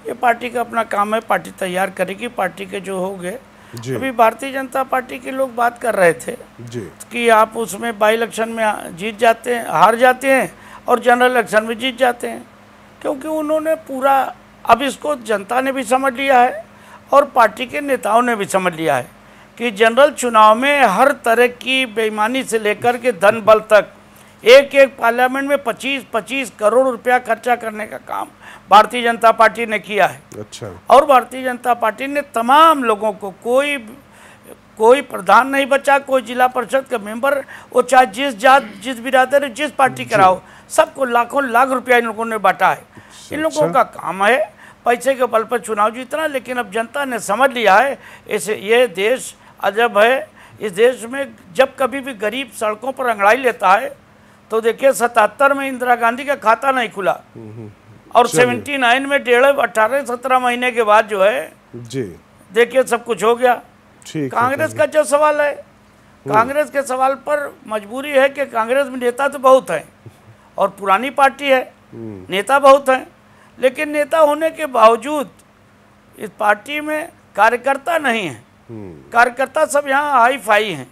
ये पार्टी का अपना काम है पार्टी तैयार करेगी पार्टी के जो हो गए अभी भारतीय जनता पार्टी के लोग बात कर रहे थे जी। कि आप उसमें बाई इलेक्शन में जीत जाते हैं हार जाते हैं और जनरल इलेक्शन में जीत जाते हैं क्योंकि उन्होंने पूरा अब इसको जनता ने भी समझ लिया है और पार्टी के नेताओं ने भी समझ लिया है कि जनरल चुनाव में हर तरह की बेईमानी से लेकर के धन बल तक एक एक पार्लियामेंट में 25-25 करोड़ रुपया खर्चा करने का काम भारतीय जनता पार्टी ने किया है अच्छा और भारतीय जनता पार्टी ने तमाम लोगों को कोई कोई प्रधान नहीं बचा कोई जिला परिषद का मेंबर वो चाहे जिस जात जिस बिरादर जिस पार्टी का हो सबको लाखों लाख रुपया इन लोगों ने बांटा है अच्छा। इन लोगों का काम है पैसे के बल पर चुनाव जीतना लेकिन अब जनता ने समझ लिया है इसे ये देश अजब है इस देश में जब कभी भी गरीब सड़कों पर अंगड़ाई लेता है तो देखिए सतहत्तर में इंदिरा गांधी का खाता नहीं खुला और सेवेंटी नाइन में डेढ़ अठारह सत्रह महीने के बाद जो है जी देखिए सब कुछ हो गया
कांग्रेस का
जो सवाल है हम्म। कांग्रेस के सवाल पर मजबूरी है कि कांग्रेस में नेता तो बहुत हैं और पुरानी पार्टी है हम्म। नेता बहुत हैं लेकिन नेता होने के बावजूद इस पार्टी में कार्यकर्ता नहीं है हम्म। कार्यकर्ता सब यहाँ हाई फाई हैं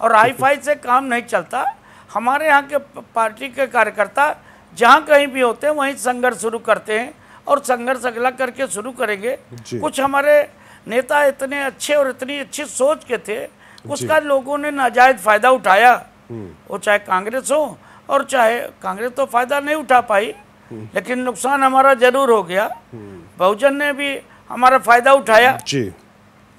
और हाई फाई से काम नहीं चलता हमारे यहाँ के पार्टी के कार्यकर्ता जहाँ कहीं भी होते हैं वहीं संघर्ष शुरू करते हैं और संघर्ष अगला करके शुरू करेंगे कुछ हमारे नेता इतने अच्छे और इतनी अच्छी सोच के थे उसका लोगों ने नाजायज फायदा उठाया हम्म। वो चाहे कांग्रेस हो और चाहे कांग्रेस तो फायदा नहीं उठा पाई हम्म। लेकिन नुकसान हमारा जरूर हो गया हम्म। बहुजन ने भी हमारा फायदा उठाया जी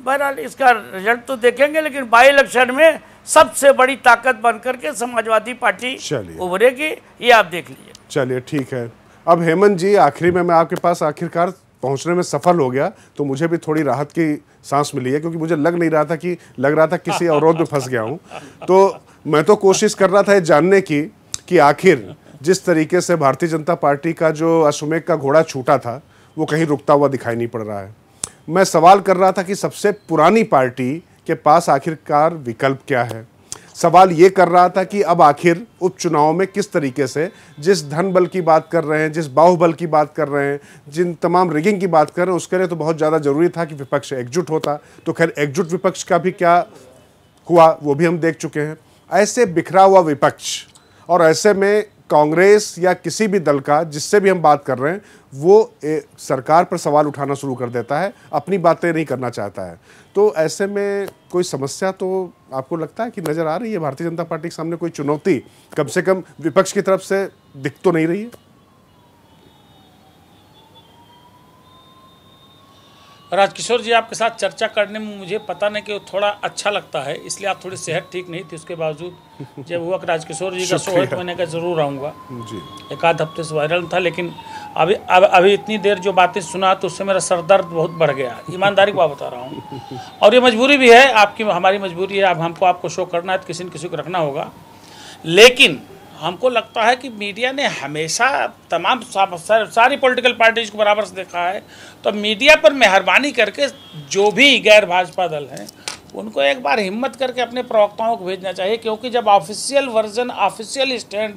बहरहाल इसका रिजल्ट तो देखेंगे लेकिन बाई इलेक्शन में सबसे बड़ी ताकत बनकर के समाजवादी पार्टी उभरेगी ये आप देख लीजिए
चलिए ठीक है अब हेमंत जी आखिरी में मैं आपके पास आखिरकार पहुंचने में सफल हो गया तो मुझे भी थोड़ी राहत की सांस मिली है क्योंकि मुझे लग नहीं रहा था कि लग रहा था किसी अवरोध में फंस गया हूं तो मैं तो कोशिश कर रहा था ये जानने की कि आखिर जिस तरीके से भारतीय जनता पार्टी का जो अश्वमेघ का घोड़ा छूटा था वो कहीं रुकता हुआ दिखाई नहीं पड़ रहा है मैं सवाल कर रहा था कि सबसे पुरानी पार्टी के पास आखिरकार विकल्प क्या है सवाल ये कर रहा था कि अब आखिर उपचुनाव में किस तरीके से जिस धन बल की बात कर रहे हैं जिस बाहुबल की बात कर रहे हैं जिन तमाम रिगिंग की बात कर रहे हैं उसके लिए तो बहुत ज़्यादा ज़रूरी था कि विपक्ष एकजुट होता तो खैर एकजुट विपक्ष का भी क्या हुआ वो भी हम देख चुके हैं ऐसे बिखरा हुआ विपक्ष और ऐसे में कांग्रेस या किसी भी दल का जिससे भी हम बात कर रहे हैं वो ए, सरकार पर सवाल उठाना शुरू कर देता है अपनी बातें नहीं करना चाहता है तो ऐसे में कोई समस्या तो आपको लगता है कि नज़र आ रही है भारतीय जनता पार्टी के सामने कोई चुनौती कम से कम विपक्ष की तरफ से दिख तो नहीं रही है
राजकिशोर जी आपके साथ चर्चा करने में मुझे पता नहीं कि थोड़ा अच्छा लगता है इसलिए आप थोड़ी सेहत ठीक नहीं थी उसके बावजूद जब हुआ कि राजकिशोर जी का शो है तो मैंने कहा ज़रूर आऊँगा एक आध हफ्ते से वायरल था लेकिन अभी अब अभी इतनी देर जो बातें सुना तो उससे मेरा सर दर्द बहुत बढ़ गया ईमानदारी को बता रहा हूँ और ये मजबूरी भी है आपकी हमारी मजबूरी है अब हमको आपको शो करना है तो किसी न किसी को रखना होगा लेकिन हमको लगता है कि मीडिया ने हमेशा तमाम सारी पॉलिटिकल पार्टीज को बराबर से देखा है तो मीडिया पर मेहरबानी करके जो भी गैर भाजपा दल हैं उनको एक बार हिम्मत करके अपने प्रवक्ताओं को भेजना चाहिए क्योंकि जब ऑफिशियल वर्जन ऑफिशियल स्टैंड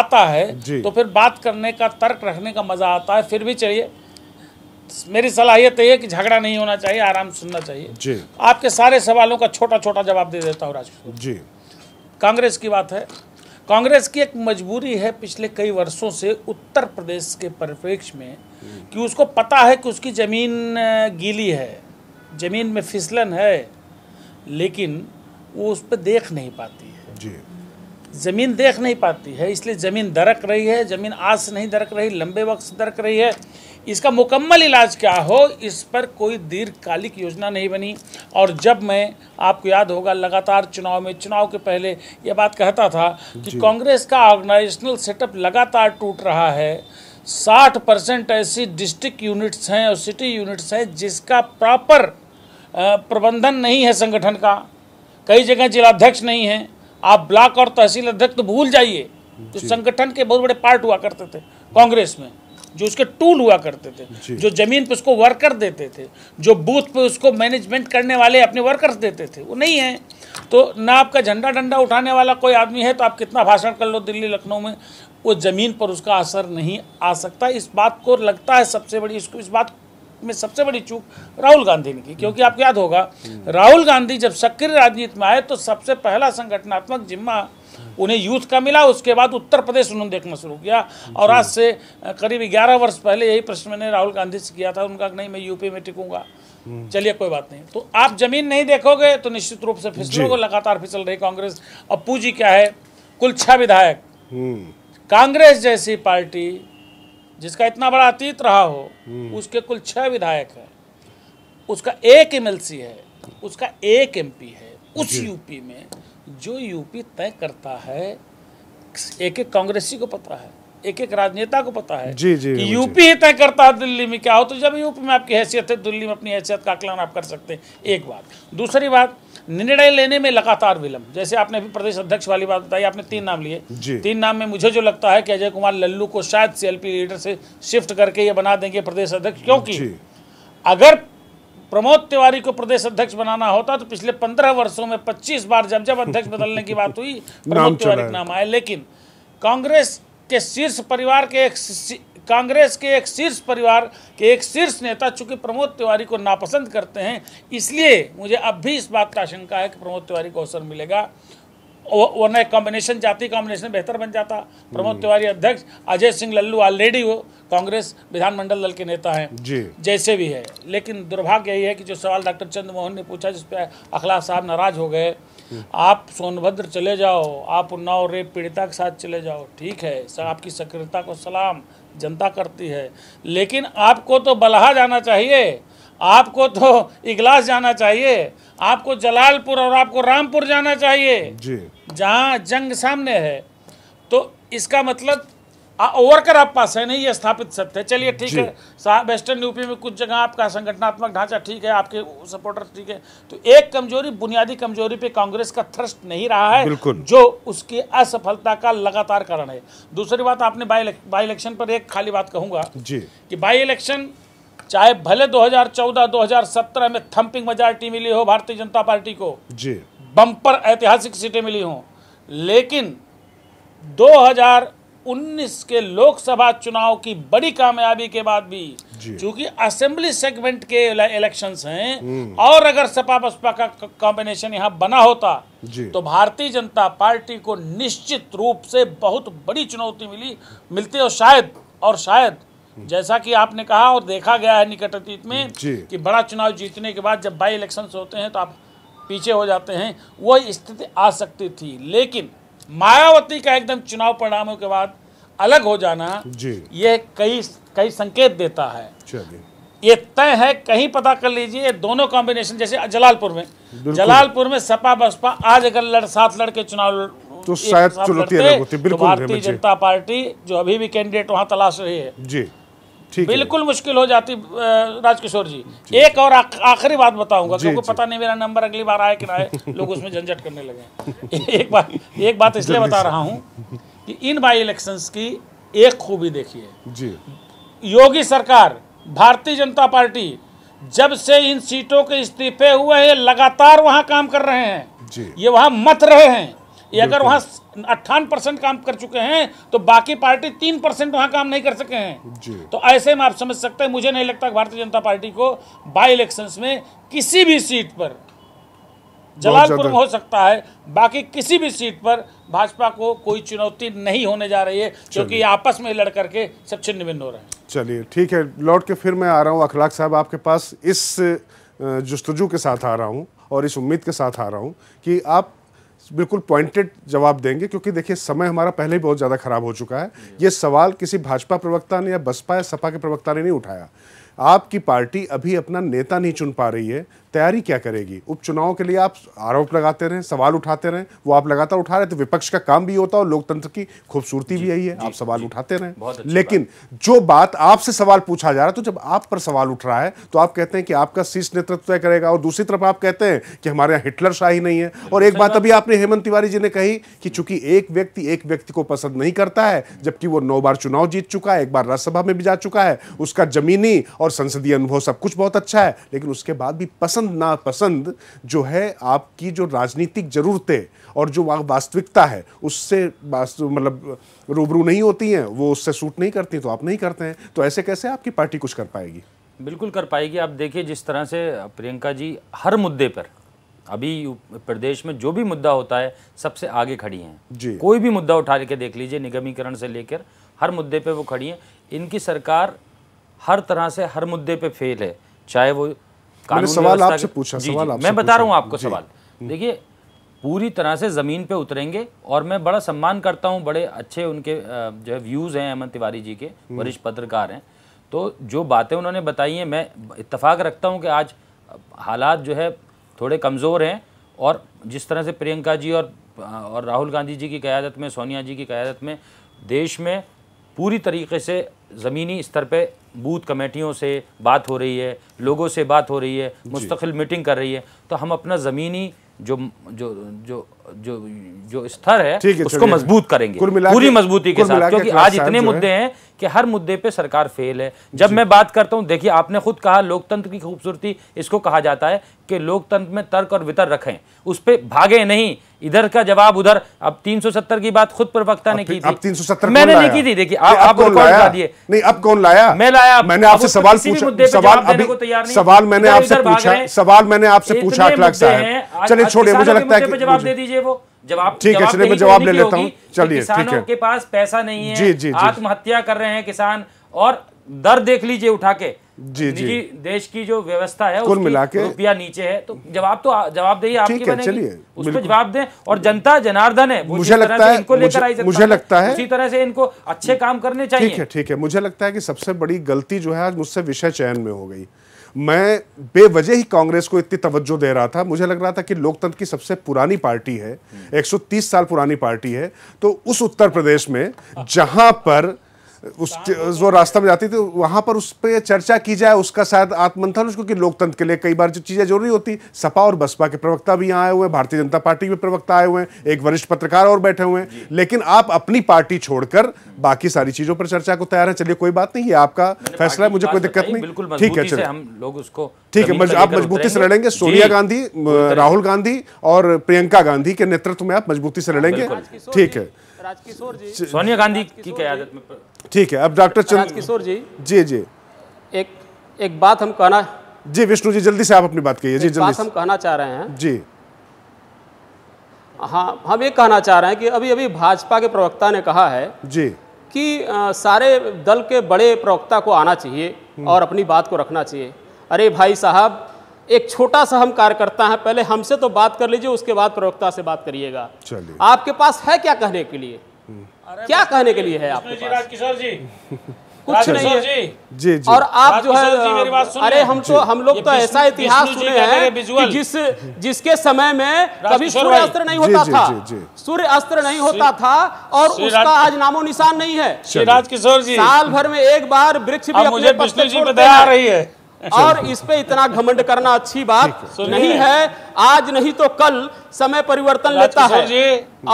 आता है तो फिर बात करने का तर्क रखने का मज़ा आता है फिर भी चाहिए मेरी सलाहियत तो है कि झगड़ा नहीं होना चाहिए आराम सुनना चाहिए जी आपके सारे सवालों का छोटा छोटा जवाब दे देता हूँ राजपूत जी कांग्रेस की बात है कांग्रेस की एक मजबूरी है पिछले कई वर्षों से उत्तर प्रदेश के परिप्रेक्ष्य में कि उसको पता है कि उसकी ज़मीन गीली है ज़मीन में फिसलन है लेकिन वो उस पर देख नहीं पाती है जी ज़मीन देख नहीं पाती है इसलिए ज़मीन दरक रही है ज़मीन आज से नहीं दरक रही लंबे वक्त से दरक रही है इसका मुकम्मल इलाज क्या हो इस पर कोई दीर्घकालिक योजना नहीं बनी और जब मैं आपको याद होगा लगातार चुनाव में चुनाव के पहले यह बात कहता था कि कांग्रेस का ऑर्गेनाइजेशनल सेटअप लगातार टूट रहा है साठ परसेंट ऐसी डिस्ट्रिक्ट यूनिट्स हैं और सिटी यूनिट्स हैं जिसका प्रॉपर प्रबंधन नहीं है संगठन का कई जगह जिलाध्यक्ष नहीं हैं आप ब्लॉक और तहसील अध्यक्ष तो भूल जाइए तो संगठन के बहुत बड़े पार्ट हुआ करते थे कांग्रेस में जो उसके टूल हुआ करते थे जो जमीन पे उसको वर्कर देते थे जो बूथ पे उसको मैनेजमेंट करने वाले अपने वर्कर्स देते थे वो नहीं है तो ना आपका झंडा डंडा उठाने वाला कोई आदमी है तो आप कितना भाषण कर लो दिल्ली लखनऊ में वो ज़मीन पर उसका असर नहीं आ सकता इस बात को लगता है सबसे बड़ी इसको इस बात में सबसे बड़ी चूक राहुल गांधी ने की क्योंकि आपको याद होगा हम्म। राहुल गांधी जब सक्रिय राजनीति में आए तो सबसे पहला संगठनात्मक जिम्मा उन्हें यूथ का मिला उसके बाद उत्तर प्रदेश उन्होंने देखना शुरू किया और आज से करीब ग्यारह वर्ष पहले यही प्रश्न मैंने राहुल गांधी से किया था उनका नहीं मैं यूपी में टिकूंगा हम्म। चलिए कोई बात नहीं तो आप जमीन नहीं देखोगे तो निश्चित रूप से फिसलोगे लगातार फिसल रही कांग्रेस अब पूजी क्या है कुल छह विधायक
हम्म।
कांग्रेस जैसी पार्टी जिसका इतना बड़ा अतीत रहा हो हम्म। उसके कुल छह विधायक है उसका एक एमएलसी है उसका एक एमपी है उस यूपी में जो यूपी तय करता है एक एक कांग्रेसी को पता है एक एक राजनेता को पता है जी जी कि यूपी ही तय करता है दिल्ली में क्या हो तो जब यूपी में आपकी हैसियत है दिल्ली में अपनी हैसियत का आकलन आप कर सकते हैं एक बात दूसरी बात निर्णय लेने में लगातार विलंब जैसे आपने अभी प्रदेश अध्यक्ष वाली बात बताई आपने तीन नाम लिए तीन नाम में मुझे जो लगता है कि अजय कुमार लल्लू को शायद सीएलपी लीडर से शिफ्ट करके ये बना देंगे प्रदेश अध्यक्ष क्योंकि अगर प्रमोद तिवारी को प्रदेश अध्यक्ष बनाना होता तो पिछले पंद्रह वर्षों में पच्चीस बार जब जब अध्यक्ष बदलने की बात हुई प्रमोद तिवारी का नाम आया लेकिन कांग्रेस के शीर्ष परिवार के एक कांग्रेस के एक शीर्ष परिवार के एक शीर्ष नेता चूंकि प्रमोद तिवारी को नापसंद करते हैं इसलिए मुझे अब भी इस बात का आशंका है कि प्रमोद तिवारी को अवसर मिलेगा वरना एक कॉम्बिनेशन जाति कॉम्बिनेशन बेहतर बन जाता प्रमोद हम्म। तिवारी अध्यक्ष अजय सिंह लल्लू ऑलरेडी वो कांग्रेस विधानमंडल दल के नेता हैं जैसे भी है लेकिन दुर्भाग्य यही है कि जो सवाल डॉक्टर चंद्र मोहन ने पूछा जिस पर अखिलाफ साहब नाराज हो गए हम्म। आप सोनभद्र चले जाओ आप उन्नाव रेप पीड़िता के साथ चले जाओ ठीक है सर आपकी सक्रियता को सलाम जनता करती है लेकिन आपको तो बलहा जाना चाहिए आपको तो इगलास जाना चाहिए आपको जलालपुर और आपको रामपुर जाना चाहिए जी जहाँ जंग सामने है तो इसका मतलब ओवरकर आप पास है नहीं ये स्थापित सत्य है चलिए ठीक है साहब वेस्टर्न यूपी में कुछ जगह आपका संगठनात्मक ढांचा ठीक है आपके सपोर्टर ठीक है तो एक कमजोरी बुनियादी कमजोरी पे कांग्रेस का थ्रस्ट नहीं रहा है जो उसकी असफलता का लगातार कारण है दूसरी बात आपने बाई इलेक्शन पर एक खाली बात कहूंगा कि बाई इलेक्शन चाहे भले 2014-2017 में थम्पिंग मेजोरिटी मिली हो भारतीय जनता पार्टी को जी बम्पर ऐतिहासिक सीटें मिली हों लेकिन 2019 के लोकसभा चुनाव की बड़ी कामयाबी के बाद भी चूंकि असेंबली सेगमेंट के इलेक्शंस हैं हम्म। और अगर सपा बसपा का कॉम्बिनेशन यहाँ बना होता तो भारतीय जनता पार्टी को निश्चित रूप से बहुत बड़ी चुनौती मिली मिलती और शायद और शायद जैसा कि आपने कहा और देखा गया है निकट अतीत में कि बड़ा चुनाव जीतने के बाद जब बाई इलेक्शन होते हैं तो आप पीछे हो जाते हैं वो स्थिति आ सकती थी लेकिन मायावती का एकदम चुनाव परिणामों के बाद अलग हो जाना ये कई कई संकेत देता है ये तय है कहीं पता कर लीजिए दोनों कॉम्बिनेशन जैसे जलालपुर में जलालपुर में सपा बसपा आज अगर लड़ साथ लड़के चुनाव तो शायद तो भारतीय जनता पार्टी जो अभी भी कैंडिडेट वहां तलाश रही है जी बिल्कुल मुश्किल हो जाती राजकिशोर जी एक और आखिरी बात बताऊंगा क्योंकि पता नहीं मेरा नंबर अगली बार आए कि ना आए लोग उसमें झंझट करने लगे एक बात एक बात इसलिए बता रहा हूँ कि इन बाई इलेक्शंस की एक खूबी देखिए योगी सरकार भारतीय जनता पार्टी जब से इन सीटों के इस्तीफे हुए हैं लगातार वहां काम कर रहे हैं ये वहां मत रहे हैं ये अगर वहां अट्ठान परसेंट काम कर चुके हैं तो बाकी पार्टी तीन परसेंट वहां काम नहीं कर सके हैं तो ऐसे में आप समझ सकते हैं मुझे नहीं लगता भारतीय जनता पार्टी को बाई इलेक्शन में किसी भी सीट पर जलालपुर हो सकता है बाकी किसी भी सीट पर भाजपा को कोई चुनौती नहीं होने जा रही है क्योंकि आपस में लड़ करके सब छिन्न भिन्न हो रहे हैं
चलिए ठीक है लौट के फिर मैं आ रहा हूँ अखलाक साहब आपके पास इस जस्तजू के साथ आ रहा हूँ और इस उम्मीद के साथ आ रहा हूँ कि आप बिल्कुल पॉइंटेड जवाब देंगे क्योंकि देखिए समय हमारा पहले ही बहुत ज़्यादा खराब हो चुका है ये सवाल किसी भाजपा प्रवक्ता ने या बसपा या सपा के प्रवक्ता ने नहीं उठाया आपकी पार्टी अभी अपना नेता नहीं चुन पा रही है तैयारी क्या करेगी उपचुनाव के लिए आप आरोप लगाते रहें सवाल उठाते रहें वो आप लगातार उठा रहे तो विपक्ष का काम भी होता और लोकतंत्र की खूबसूरती भी यही है आप सवाल उठाते रहें लेकिन जो बात आपसे सवाल पूछा जा रहा है तो जब आप पर सवाल उठ रहा है तो आप कहते हैं कि आपका शीर्ष नेतृत्व करेगा और दूसरी तरफ आप कहते हैं कि हमारे यहाँ हिटलर शाही नहीं है और एक बात अभी आपने हेमंत तिवारी जी ने कही कि चूंकि एक व्यक्ति एक व्यक्ति को पसंद नहीं करता है जबकि वो नौ बार चुनाव जीत चुका है एक बार राज्यसभा में भी जा चुका है उसका जमीनी और संसदीय अनुभव सब कुछ बहुत अच्छा है लेकिन उसके बाद भी पसंद पसंद नापसंद जो है आपकी जो राजनीतिक ज़रूरतें और जो वास्तविकता है उससे मतलब रूबरू नहीं होती हैं वो उससे सूट नहीं करती तो आप नहीं करते हैं तो ऐसे कैसे आपकी पार्टी कुछ कर पाएगी
बिल्कुल कर पाएगी आप देखिए जिस तरह से प्रियंका जी हर मुद्दे पर अभी प्रदेश में जो भी मुद्दा होता है सबसे आगे खड़ी हैं कोई भी मुद्दा उठा के देख लीजिए निगमीकरण से लेकर हर मुद्दे पे वो खड़ी हैं इनकी सरकार हर तरह से हर मुद्दे पे फेल है चाहे वो कानून सवाल आपसे पूछा जी, सवाल जी, मैं बता रहा हूँ आपको सवाल देखिए पूरी तरह से ज़मीन पे उतरेंगे और मैं बड़ा सम्मान करता हूँ बड़े अच्छे उनके जो है व्यूज़ हैं अमन तिवारी जी के हम्म। वरिष्ठ पत्रकार हैं तो जो बातें उन्होंने बताई हैं मैं इतफाक़ रखता हूँ कि आज हालात जो है थोड़े कमज़ोर हैं और जिस तरह से प्रियंका जी और और राहुल गांधी जी की क़्यादत में सोनिया जी की क़्यादत में देश में पूरी तरीके से ज़मीनी स्तर पर बूथ कमेटियों से बात हो रही है लोगों से बात हो रही है मुस्तकिल मीटिंग कर रही है तो हम अपना ज़मीनी जो जो जो जो जो स्तर है उसको मजबूत करेंगे पूरी मजबूती के साथ क्योंकि आज इतने मुद्दे हैं कि हर मुद्दे पे सरकार फेल है जब मैं बात करता हूं देखिए आपने खुद कहा लोकतंत्र की खूबसूरती इसको कहा जाता है कि लोकतंत्र में तर्क और वितर रखें उस पर भागे नहीं इधर का जवाब उधर अब 370 की बात खुद प्रवक्ता ने की थी
अब 370 मैंने नहीं की थी देखिए आप आप कौन लाया दिए नहीं अब कौन लाया मैं लाया मैंने आपसे सवाल पूछा सवाल अभी तो सवाल मैंने आपसे पूछा सवाल मैंने आपसे पूछा आठ साहब चलिए छोड़िए मुझे लगता है जवाब दे
दीजिए वो जवाब ठीक है चलिए मैं जवाब ले लेता हूँ तो चलिए ठीक है के पास पैसा नहीं है आत्महत्या कर रहे हैं किसान और दर देख लीजिए उठा के जी जी देश की जो व्यवस्था है कुल मिला के रुपया नीचे है तो जवाब तो जवाब दे आपकी है चलिए उसको जवाब दें और जनता जनार्दन है मुझे लगता है इनको लेकर आई मुझे लगता है इसी तरह से इनको अच्छे काम करने चाहिए ठीक है
ठीक है मुझे लगता है कि सबसे बड़ी गलती जो है आज मुझसे विषय चयन में हो गई मैं बेवजह ही कांग्रेस को इतनी तवज्जो दे रहा था मुझे लग रहा था कि लोकतंत्र की सबसे पुरानी पार्टी है 130 हम्म। साल पुरानी पार्टी है तो उस उत्तर प्रदेश में जहां पर उस जो रास्ता में जाती थी वहाँ पर उस पर चर्चा की जाए उसका शायद आत्मंथन उसको कि लोकतंत्र के लिए कई बार जो चीज़ें जरूरी होती सपा और बसपा के प्रवक्ता भी यहाँ आए हुए हैं भारतीय जनता पार्टी के प्रवक्ता आए हुए हैं एक वरिष्ठ पत्रकार और बैठे हुए हैं लेकिन आप अपनी पार्टी छोड़कर बाकी सारी चीज़ों पर चर्चा को तैयार है चलिए कोई बात नहीं है आपका फैसला है मुझे कोई दिक्कत नहीं ठीक है चलिए हम लोग उसको ठीक है आप मजबूती से लड़ेंगे सोनिया गांधी राहुल गांधी और प्रियंका गांधी के नेतृत्व में आप मजबूती से लड़ेंगे ठीक है सोनिया
गांधी की क्या आदत में
ठीक है अब डॉक्टर किशोर जी जी जी
एक एक बात हम कहना
जी विष्णु जी जल्दी से आप अपनी बात कहिए जी जल्दी बात हम
कहना चाह रहे हैं जी हाँ हम ये कहना चाह रहे हैं कि अभी अभी भाजपा के प्रवक्ता ने कहा है जी कि आ, सारे दल के बड़े प्रवक्ता को आना चाहिए हम्म। और अपनी बात को रखना चाहिए अरे भाई साहब एक छोटा सा हम कार्यकर्ता है पहले हमसे तो बात कर लीजिए उसके बाद प्रवक्ता से बात करिएगा आपके पास है क्या कहने के लिए क्या कहने के लिए है आपको किशोर जी कुछ नहीं है
जी जी और आप जो
है अरे हम तो हम लोग तो ऐसा इतिहास सुने हैं कि जिस जिसके समय में कभी सूर्य अस्त्र नहीं होता था सूर्य अस्त्र नहीं होता था और उसका आज नामो निशान नहीं है साल भर में एक बार
वृक्ष भी अपने रही है अच्छा। और इस
पे इतना घमंड करना अच्छी बात तो नहीं है।, आज नहीं तो कल समय परिवर्तन लेता है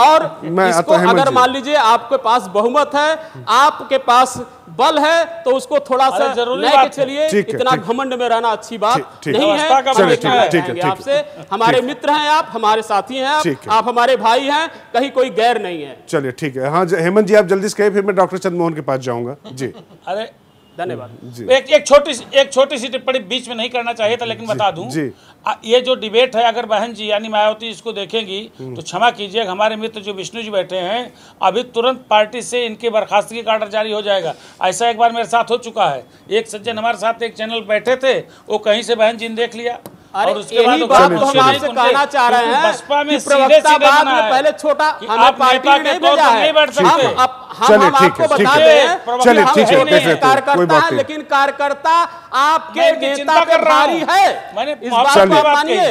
और इसको अगर मान लीजिए आपके पास बहुमत है आपके पास बल है तो उसको थोड़ा सा लेके चलिए इतना घमंड में रहना अच्छी बात नहीं है आपसे हमारे मित्र हैं आप हमारे साथी हैं आप आप हमारे भाई हैं कहीं कोई गैर नहीं है
चलिए ठीक है हाँ हेमंत जी आप जल्दी से कहे फिर मैं डॉक्टर चंद्रमोहन के पास जाऊंगा जी अरे धन्यवाद
एक एक छोटी
एक छोटी सी टिप्पणी बीच में नहीं करना चाहिए था लेकिन बता दूं ये जो डिबेट है अगर बहन जी यानी मायावती इसको देखेंगी तो क्षमा कीजिए हमारे मित्र जो विष्णु जी बैठे हैं अभी तुरंत पार्टी से इनके बर्खास्तगी का ऑर्डर जारी हो जाएगा ऐसा एक बार मेरे साथ हो चुका है एक सज्जन हमारे साथ एक चैनल बैठे थे वो कहीं से बहन जी ने देख लिया अरे यही बात हम आपसे कहना चाह रहे हैं बसपा में में पहले छोटा हमें पार्टी नहीं भेजा है हम
हम आपको बता दें चलिए ठीक है कार्यकर्ता है लेकिन
कार्यकर्ता आपके नेता के भारी है इस बात को मानिए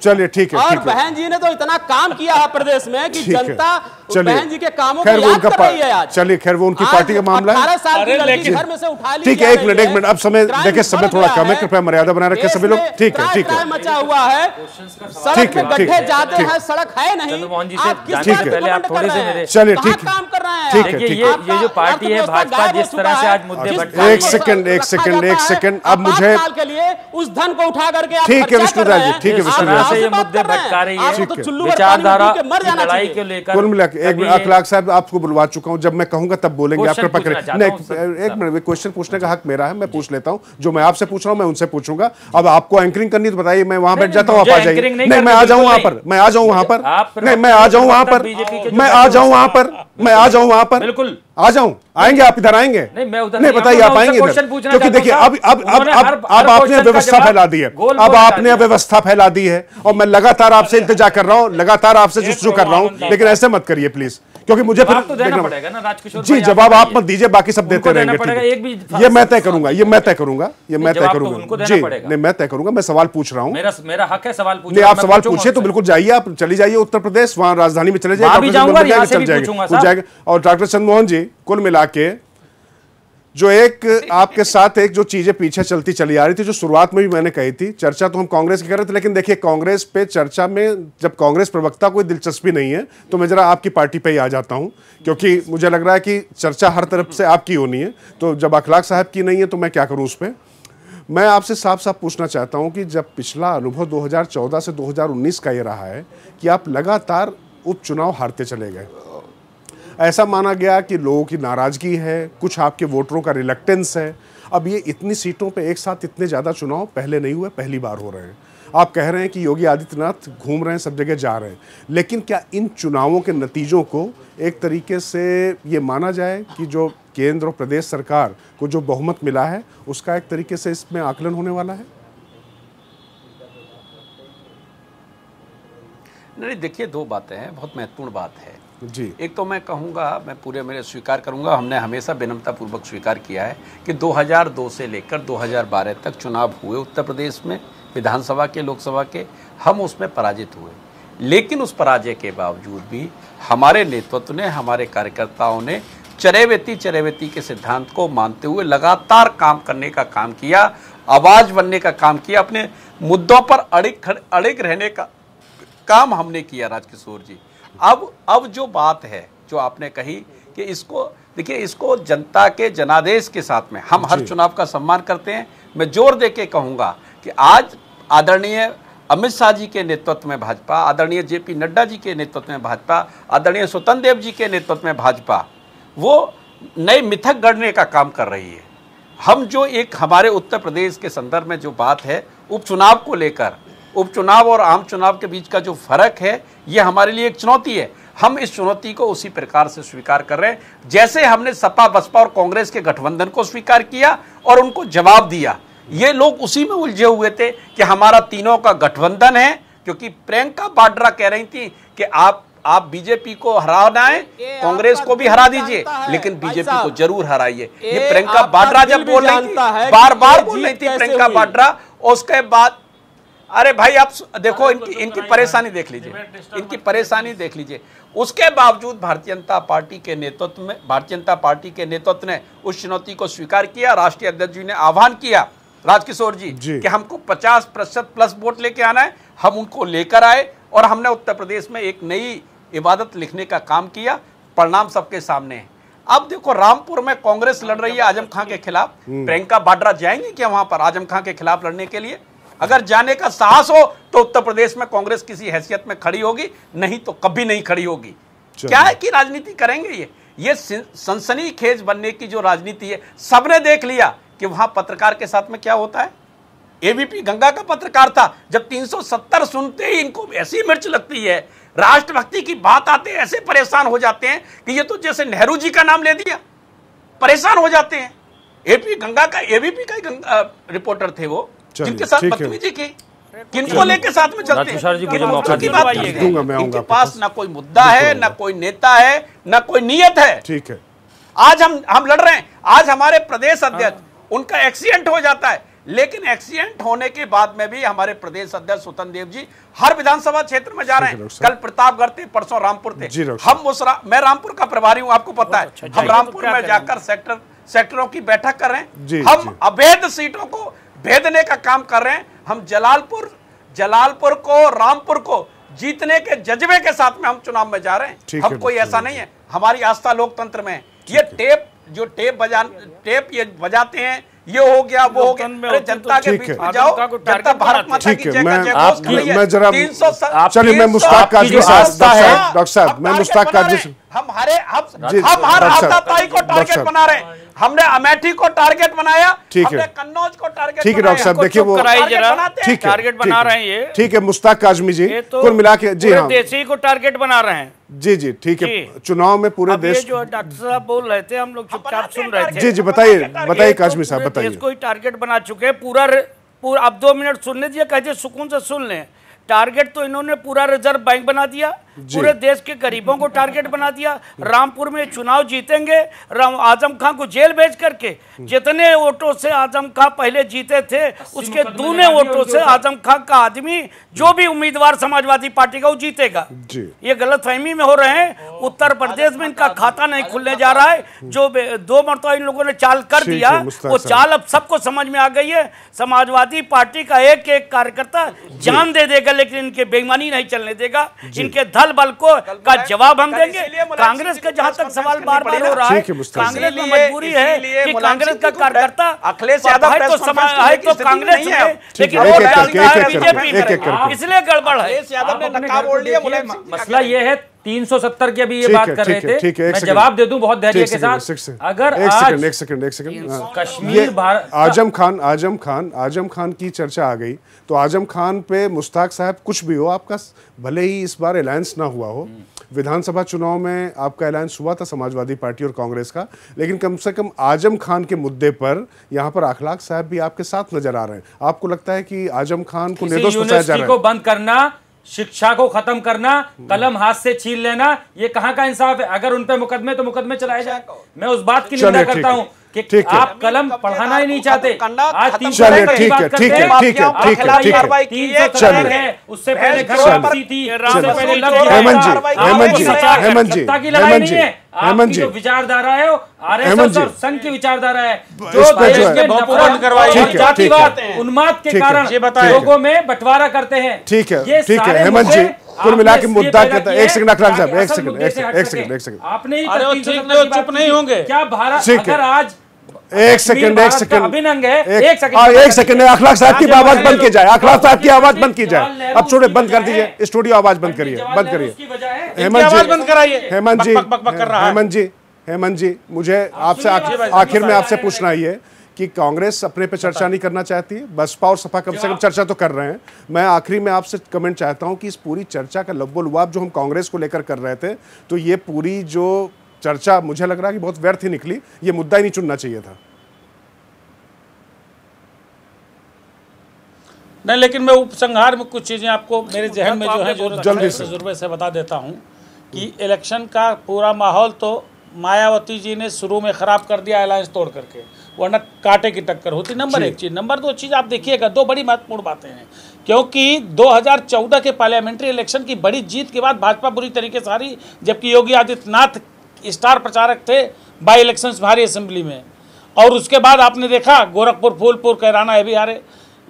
चलिए ठीक है और बहन
जी ने तो इतना काम किया है प्रदेश में कि जनता बहन जी के कामों को याद कर रही है आज
चलिए खैर वो उनकी पार्टी का मामला है साल की लड़की घर में से उठा ली ठीक है एक मिनट एक मिनट अब समय देखिए समय थोड़ा कम है कृपया मर्यादा बनाए रखे सभी लोग ठीक है ठीक है
मचा हुआ है
सड़क गड्ढे जाते हैं
सड़क है नहीं
ठीक है
चलिए ठीक है ठीक है ये ये
जो पार्टी है भाजपा जिस तरह से आज मुद्दे एक सेकंड
एक सेकंड एक सेकंड अब मुझे
उस धन को उठा करके ठीक है विष्णु
जी ठीक है विष्णु ऐसे ये
मुद्दे तो अखलाक
साहब आपको बुलवा चुका हूँ जब मैं कहूंगा तब बोलेंगे आपका पकड़े एक मिनट क्वेश्चन पूछने का हक मेरा है मैं पूछ लेता हूँ जो मैं आपसे पूछ रहा हूँ मैं उनसे पूछूंगा अब आपको एंकरिंग करनी तो बताइए मैं वहां बैठ जाता हूँ आप आ जाइए नहीं मैं आ जाऊँ वहां पर मैं आ जाऊँ वहां पर नहीं मैं आ जाऊँ वहां पर मैं आ जाऊँ वहां पर मैं आ जाऊँ वहां पर बिल्कुल आ जाऊं आएंगे आप इधर आएंगे नहीं मैं उधर नहीं, बताइए आप आएंगे क्योंकि देखिए अब अब अब अब अब आपने व्यवस्था फैला दी है अब आपने व्यवस्था फैला दी है और मैं लगातार आपसे इंतजार कर रहा हूं लगातार आपसे जुस्सू तो कर रहा हूं लेकिन ऐसे मत करिए प्लीज क्योंकि मुझे फिर तो देना
पड़ेगा ना
राजकिशोर जी जवाब आप
मत दीजिए बाकी सब देते रहेंगे ये मैं तय करूंगा ये मैं तय करूंगा ये मैं तय तो करूंगा जी नहीं मैं तय करूंगा मैं सवाल पूछ रहा हूँ
मेरा हक है सवाल नहीं आप सवाल पूछिए तो
बिल्कुल जाइए आप चली जाइए उत्तर प्रदेश वहाँ राजधानी में चले जाइए जाएगा और डॉक्टर चंद्रमोहन जी कुल मिला के जो एक आपके साथ एक जो चीजें पीछे चलती चली आ रही थी जो शुरुआत में भी मैंने कही थी चर्चा तो हम कांग्रेस की कर रहे थे लेकिन देखिए कांग्रेस पे चर्चा में जब कांग्रेस प्रवक्ता कोई दिलचस्पी नहीं है तो मैं जरा आपकी पार्टी पे ही आ जाता हूँ क्योंकि मुझे लग रहा है कि चर्चा हर तरफ से आपकी होनी है तो जब अखलाक साहब की नहीं है तो मैं क्या करूँ उस पर मैं आपसे साफ साफ पूछना चाहता हूँ कि जब पिछला अनुभव दो से दो का ये रहा है कि आप लगातार उपचुनाव हारते चले गए ऐसा माना गया कि लोगों की नाराज़गी है कुछ आपके वोटरों का रिलेक्टेंस है अब ये इतनी सीटों पे एक साथ इतने ज़्यादा चुनाव पहले नहीं हुए पहली बार हो रहे हैं आप कह रहे हैं कि योगी आदित्यनाथ घूम रहे हैं सब जगह जा रहे हैं लेकिन क्या इन चुनावों के नतीजों को एक तरीके से ये माना जाए कि जो केंद्र और प्रदेश सरकार को जो बहुमत मिला है उसका एक तरीके से इसमें आकलन होने वाला है
नहीं देखिए दो बातें हैं बहुत महत्वपूर्ण बात है जी एक तो मैं कहूँगा मैं पूरे मेरे स्वीकार करूँगा हमने हमेशा विनम्रतापूर्वक स्वीकार किया है कि 2002 से लेकर 2012 तक चुनाव हुए उत्तर प्रदेश में विधानसभा के लोकसभा के हम उसमें पराजित हुए लेकिन उस पराजय के बावजूद भी हमारे नेतृत्व ने हमारे कार्यकर्ताओं ने चरेवेती चरेवेती के सिद्धांत को मानते हुए लगातार काम करने का काम किया आवाज़ बनने का काम किया अपने मुद्दों पर अड़िग अड़िग रहने का काम हमने किया राजकिशोर जी अब अब जो बात है जो आपने कही कि इसको देखिए इसको जनता के जनादेश के साथ में हम हर चुनाव का सम्मान करते हैं मैं जोर दे के कहूँगा कि आज आदरणीय अमित शाह जी के नेतृत्व में भाजपा आदरणीय जे पी नड्डा जी के नेतृत्व में भाजपा आदरणीय स्वतंत्र देव जी के नेतृत्व में भाजपा वो नए मिथक गढ़ने का काम कर रही है हम जो एक हमारे उत्तर प्रदेश के संदर्भ में जो बात है उपचुनाव को लेकर उपचुनाव और आम चुनाव के बीच का जो फर्क है ये हमारे लिए एक चुनौती है हम इस चुनौती को उसी प्रकार से स्वीकार कर रहे हैं जैसे हमने सपा बसपा और कांग्रेस के गठबंधन को स्वीकार किया और उनको जवाब दिया ये लोग उसी में उलझे हुए थे कि हमारा तीनों का गठबंधन है क्योंकि प्रियंका बाड्रा कह रही थी कि आप आप बीजेपी को हराना है कांग्रेस को भी हरा दीजिए लेकिन बीजेपी को जरूर हराइए ये प्रियंका बाड्रा जब बोल रही थी बार बार बोल रही थी प्रियंका बाड्रा उसके बाद अरे भाई आप देखो इनकी तो इनकी परेशानी देख लीजिए इनकी परेशानी देख लीजिए उसके बावजूद भारतीय जनता पार्टी के नेतृत्व में भारतीय जनता पार्टी के नेतृत्व ने उस चुनौती को स्वीकार किया राष्ट्रीय अध्यक्ष जी ने आह्वान किया राजकिशोर जी, जी कि हमको 50 प्रतिशत प्लस वोट लेके आना है हम उनको लेकर आए और हमने उत्तर प्रदेश में एक नई इबादत लिखने का काम किया परिणाम सबके सामने है अब देखो रामपुर में कांग्रेस लड़ रही है आजम खां के खिलाफ हम्म। प्रियंका बाड्रा जाएंगी क्या वहां पर आजम खां के खिलाफ लड़ने के लिए अगर जाने का साहस हो तो उत्तर प्रदेश में कांग्रेस किसी हैसियत में खड़ी होगी नहीं तो कभी नहीं खड़ी होगी क्या है कि राजनीति करेंगे ये ये सनसनी खेज बनने की जो राजनीति है सबने देख लिया कि वहां पत्रकार के साथ में क्या होता है एबीपी गंगा का पत्रकार था जब 370 सुनते ही इनको ऐसी मिर्च लगती है राष्ट्रभक्ति की बात आते ऐसे परेशान हो जाते हैं कि ये तो जैसे नेहरू जी का नाम ले दिया परेशान हो जाते हैं एपी गंगा का एबीपी का रिपोर्टर थे वो जिनके साथ बदतमीजी की किनको लेके साथ में चलते हैं मुझे मौका इनके पास ना कोई मुद्दा है ना कोई नेता है ना कोई नियत है ठीक है आज हम हम लड़ रहे हैं आज हमारे प्रदेश हाँ। अध्यक्ष उनका एक्सीडेंट हो जाता है लेकिन एक्सीडेंट होने के बाद में भी हमारे प्रदेश अध्यक्ष स्वतन देव जी हर विधानसभा क्षेत्र में जा रहे हैं कल प्रतापगढ़ थे परसों रामपुर थे हम उस रा, मैं रामपुर का प्रभारी हूं आपको पता है अच्छा। हम तो रामपुर में जाकर सेक्टर सेक्टरों की बैठक कर रहे हैं हम अवैध सीटों को भेदने का काम कर रहे हैं हम जलालपुर जलालपुर को रामपुर को जीतने के जज्बे के साथ में हम चुनाव में जा रहे हैं हम कोई ऐसा नहीं है हमारी आस्था लोकतंत्र में है ये टेप जो टेप बजा टेप ये बजाते हैं ये हो गया वो हो गया जनता
तो के बीच में जाओ जनता
भारत माता की जय का जयघोष कर रही है तीन सौ चलिए मैं मुश्ताक काजी साहब है डॉक्टर साहब मैं मुश्ताक काजी हम हरे हम हम हर हाथापाई को टारगेट बना
रहे हमने अमेठी को टारगेट बनाया
ठीक है कन्नौज को टारगेट ठीक है डॉक्टर साहब देखिए वो ठीक है टारगेट बना रहे हैं ये ठीक है मुश्ताक काजमी जी तो कुल मिला के जी हाँ
को टारगेट बना रहे हैं
जी जी ठीक है चुनाव में पूरे देश
जो डॉक्टर साहब बोल रहे थे हम लोग चुपचाप सुन रहे थे जी जी बताइए बताइए काश्मीर साहब बताइए इसको ही टारगेट बना चुके हैं पूरा पूरा आप दो मिनट सुनने दिए कहते सुकून से सुन लें टारगेट तो इन्होंने पूरा रिजर्व बैंक बना दिया पूरे देश के गरीबों को टारगेट बना दिया रामपुर में चुनाव जीतेंगे राम आजम खां को जेल भेज करके जितने वोटों से आजम खां पहले जीते थे उसके दूने वोटों से आजम खां का आदमी जो भी उम्मीदवार समाजवादी पार्टी का वो जीतेगा ये गलत फहमी में हो रहे हैं उत्तर प्रदेश में इनका खाता नहीं खुलने जा रहा है जो दो मरतबा इन लोगों ने चाल कर दिया वो चाल अब सबको समझ में आ गई है समाजवादी पार्टी का एक एक कार्यकर्ता जान दे देगा लेकिन इनके बेईमानी नहीं चलने देगा इनके दल बल को का जवाब हम देंगे कांग्रेस का जहाँ तक सवाल बार बार हो रहा है कांग्रेस में मजबूरी है कि कांग्रेस का कार्यकर्ता अखिलेश तो यादव तो तो है तो समाज है तो कांग्रेस है लेकिन
वोट डालता है बीजेपी
इसलिए गड़बड़
है मसला ये है 370 की अभी ये बात कर रहे थे मैं जवाब दे दूं बहुत धैर्य के साथ अगर एक सेकंड एक
सेकंड एक सेकंड हाँ। कश्मीर भारत आजम खान आजम खान आजम खान की चर्चा आ गई तो आजम खान पे मुश्ताक साहब कुछ भी हो आपका भले ही इस बार अलायंस ना हुआ हो हम्म। विधानसभा चुनाव में आपका अलायंस हुआ था समाजवादी पार्टी और कांग्रेस का लेकिन कम से कम आजम खान के मुद्दे पर यहाँ पर अखलाक साहब भी आपके साथ नजर आ रहे हैं आपको लगता है कि आजम खान को निर्दोष बंद
करना शिक्षा को खत्म करना हम्म। कलम हाथ से छीन लेना ये कहां का इंसाफ है अगर उन पर मुकदमे तो मुकदमे चलाए जाए मैं उस बात की निंदा करता हूं ठीक है आप कलम पढ़ाना ही नहीं चाहते आज तीन सौ ठीक है ठीक है ठीक है ठीक है ठीक है चलिए उससे पहले घर थी हेमंत जी हेमंत जी हेमंत जी हेमंत जी हेमंत जी विचारधारा है आरएसएस और संघ की विचारधारा है जो देश में नफरत करवाई जातिवाद उन्माद के कारण लोगों में बंटवारा करते हैं ठीक है ठीक है हेमंत जी
कुल मिला के मुद्दा कहता है एक सेकंड अखलाक साहब एक सेकंड एक सेकंड एक सेकंड
आपने ही चुप नहीं होंगे क्या भारत अगर आज
एक सेकंड एक सेकंड अभिनंग है एक सेकंड एक सेकंड साहब की आवाज बंद की जाए अखलाक साहब की आवाज बंद की जाए अब छोड़े बंद कर दीजिए स्टूडियो आवाज बंद करिए बंद करिए हेमंत जी बंद कराइए हेमंत जी हेमंत जी हेमंत जी मुझे आपसे आखिर में आपसे पूछना ये कि कांग्रेस अपने पे चर्चा नहीं करना चाहती बसपा और सपा कम से कम चर्चा तो कर रहे हैं मैं आखिरी में आपसे कमेंट चाहता हूं कि इस पूरी चर्चा का लब्बो लुआब जो हम कांग्रेस को लेकर कर रहे थे तो ये पूरी जो चर्चा मुझे लग रहा है कि बहुत व्यर्थ ही निकली ये मुद्दा ही नहीं चुनना चाहिए था
नहीं लेकिन मैं उपसंहार में कुछ चीज़ें आपको मेरे जहन में तो जो है जो जल्दी से तजुर्बे से बता देता हूँ कि इलेक्शन का पूरा माहौल तो मायावती जी ने शुरू में ख़राब कर दिया अलायंस तोड़ करके वरना कांटे की टक्कर होती नंबर एक चीज़ नंबर दो चीज़ आप देखिएगा दो बड़ी महत्वपूर्ण बातें हैं क्योंकि 2014 के पार्लियामेंट्री इलेक्शन की बड़ी जीत के बाद भाजपा बुरी तरीके से हारी जबकि योगी आदित्यनाथ स्टार प्रचारक थे बाई इलेक्शंस भारी असेंबली में और उसके बाद आपने देखा गोरखपुर फूलपुर कैराना है भी हारे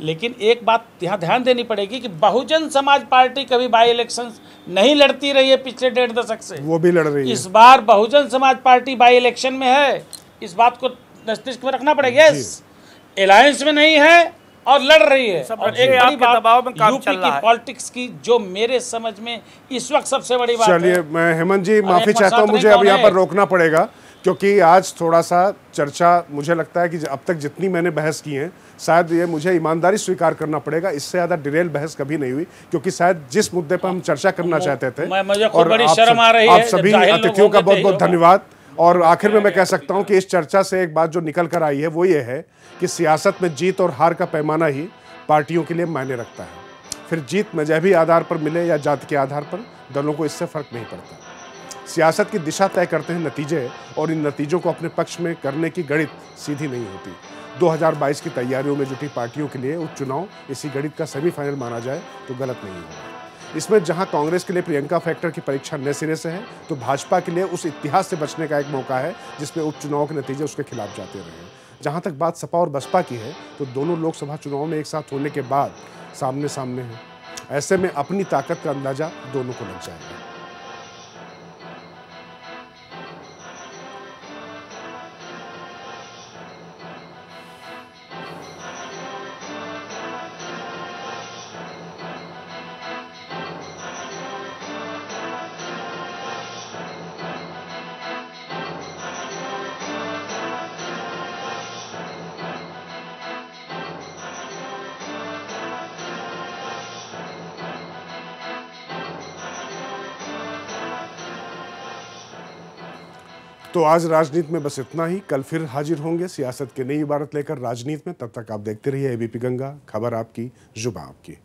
लेकिन एक बात यहाँ ध्यान देनी पड़ेगी कि बहुजन समाज पार्टी कभी बाई इलेक्शन नहीं लड़ती रही है पिछले डेढ़ दशक से
वो भी लड़ रही है इस
बार बहुजन समाज पार्टी बाई इलेक्शन में है इस बात को मस्तिष्क में रखना पड़ेगा यस अलायंस में नहीं है और लड़ रही है और एक बड़ी बात दबाव में काम रहा है पॉलिटिक्स की जो मेरे समझ में इस वक्त सबसे बड़ी बात चलिए
मैं हेमंत जी माफी चाहता हूँ मुझे अब यहाँ पर रोकना पड़ेगा क्योंकि आज थोड़ा सा चर्चा मुझे लगता है कि अब तक जितनी मैंने बहस की है शायद ये मुझे ईमानदारी स्वीकार करना पड़ेगा इससे ज़्यादा डिटेल बहस कभी नहीं हुई क्योंकि शायद जिस मुद्दे पर हम चर्चा करना चाहते थे और बड़ी शर्म आ रही आप सभी अतिथियों का बहुत बहुत धन्यवाद और आखिर में मैं कह सकता हूँ कि इस चर्चा से एक बात जो निकल कर आई है वो ये है कि सियासत में जीत और हार का पैमाना ही पार्टियों के लिए मायने रखता है फिर जीत मजहबी आधार पर मिले या जात के आधार पर दलों को इससे फ़र्क नहीं पड़ता सियासत की दिशा तय करते हैं नतीजे और इन नतीजों को अपने पक्ष में करने की गणित सीधी नहीं होती 2022 की तैयारियों में जुटी पार्टियों के लिए उपचुनाव इसी गणित का सेमीफाइनल माना जाए तो गलत नहीं होगा इसमें जहां कांग्रेस के लिए प्रियंका फैक्टर की परीक्षा नए सिरे से है तो भाजपा के लिए उस इतिहास से बचने का एक मौका है जिसमें उपचुनाव के नतीजे उसके खिलाफ जाते रहे हैं जहाँ तक बात सपा और बसपा की है तो दोनों लोकसभा चुनाव में एक साथ होने के बाद सामने सामने हैं ऐसे में अपनी ताकत का अंदाज़ा दोनों को लग जाएगा तो आज राजनीति में बस इतना ही कल फिर हाजिर होंगे सियासत के नई इबारत लेकर राजनीति में तब तक आप देखते रहिए एबीपी गंगा खबर आपकी जुबा आपकी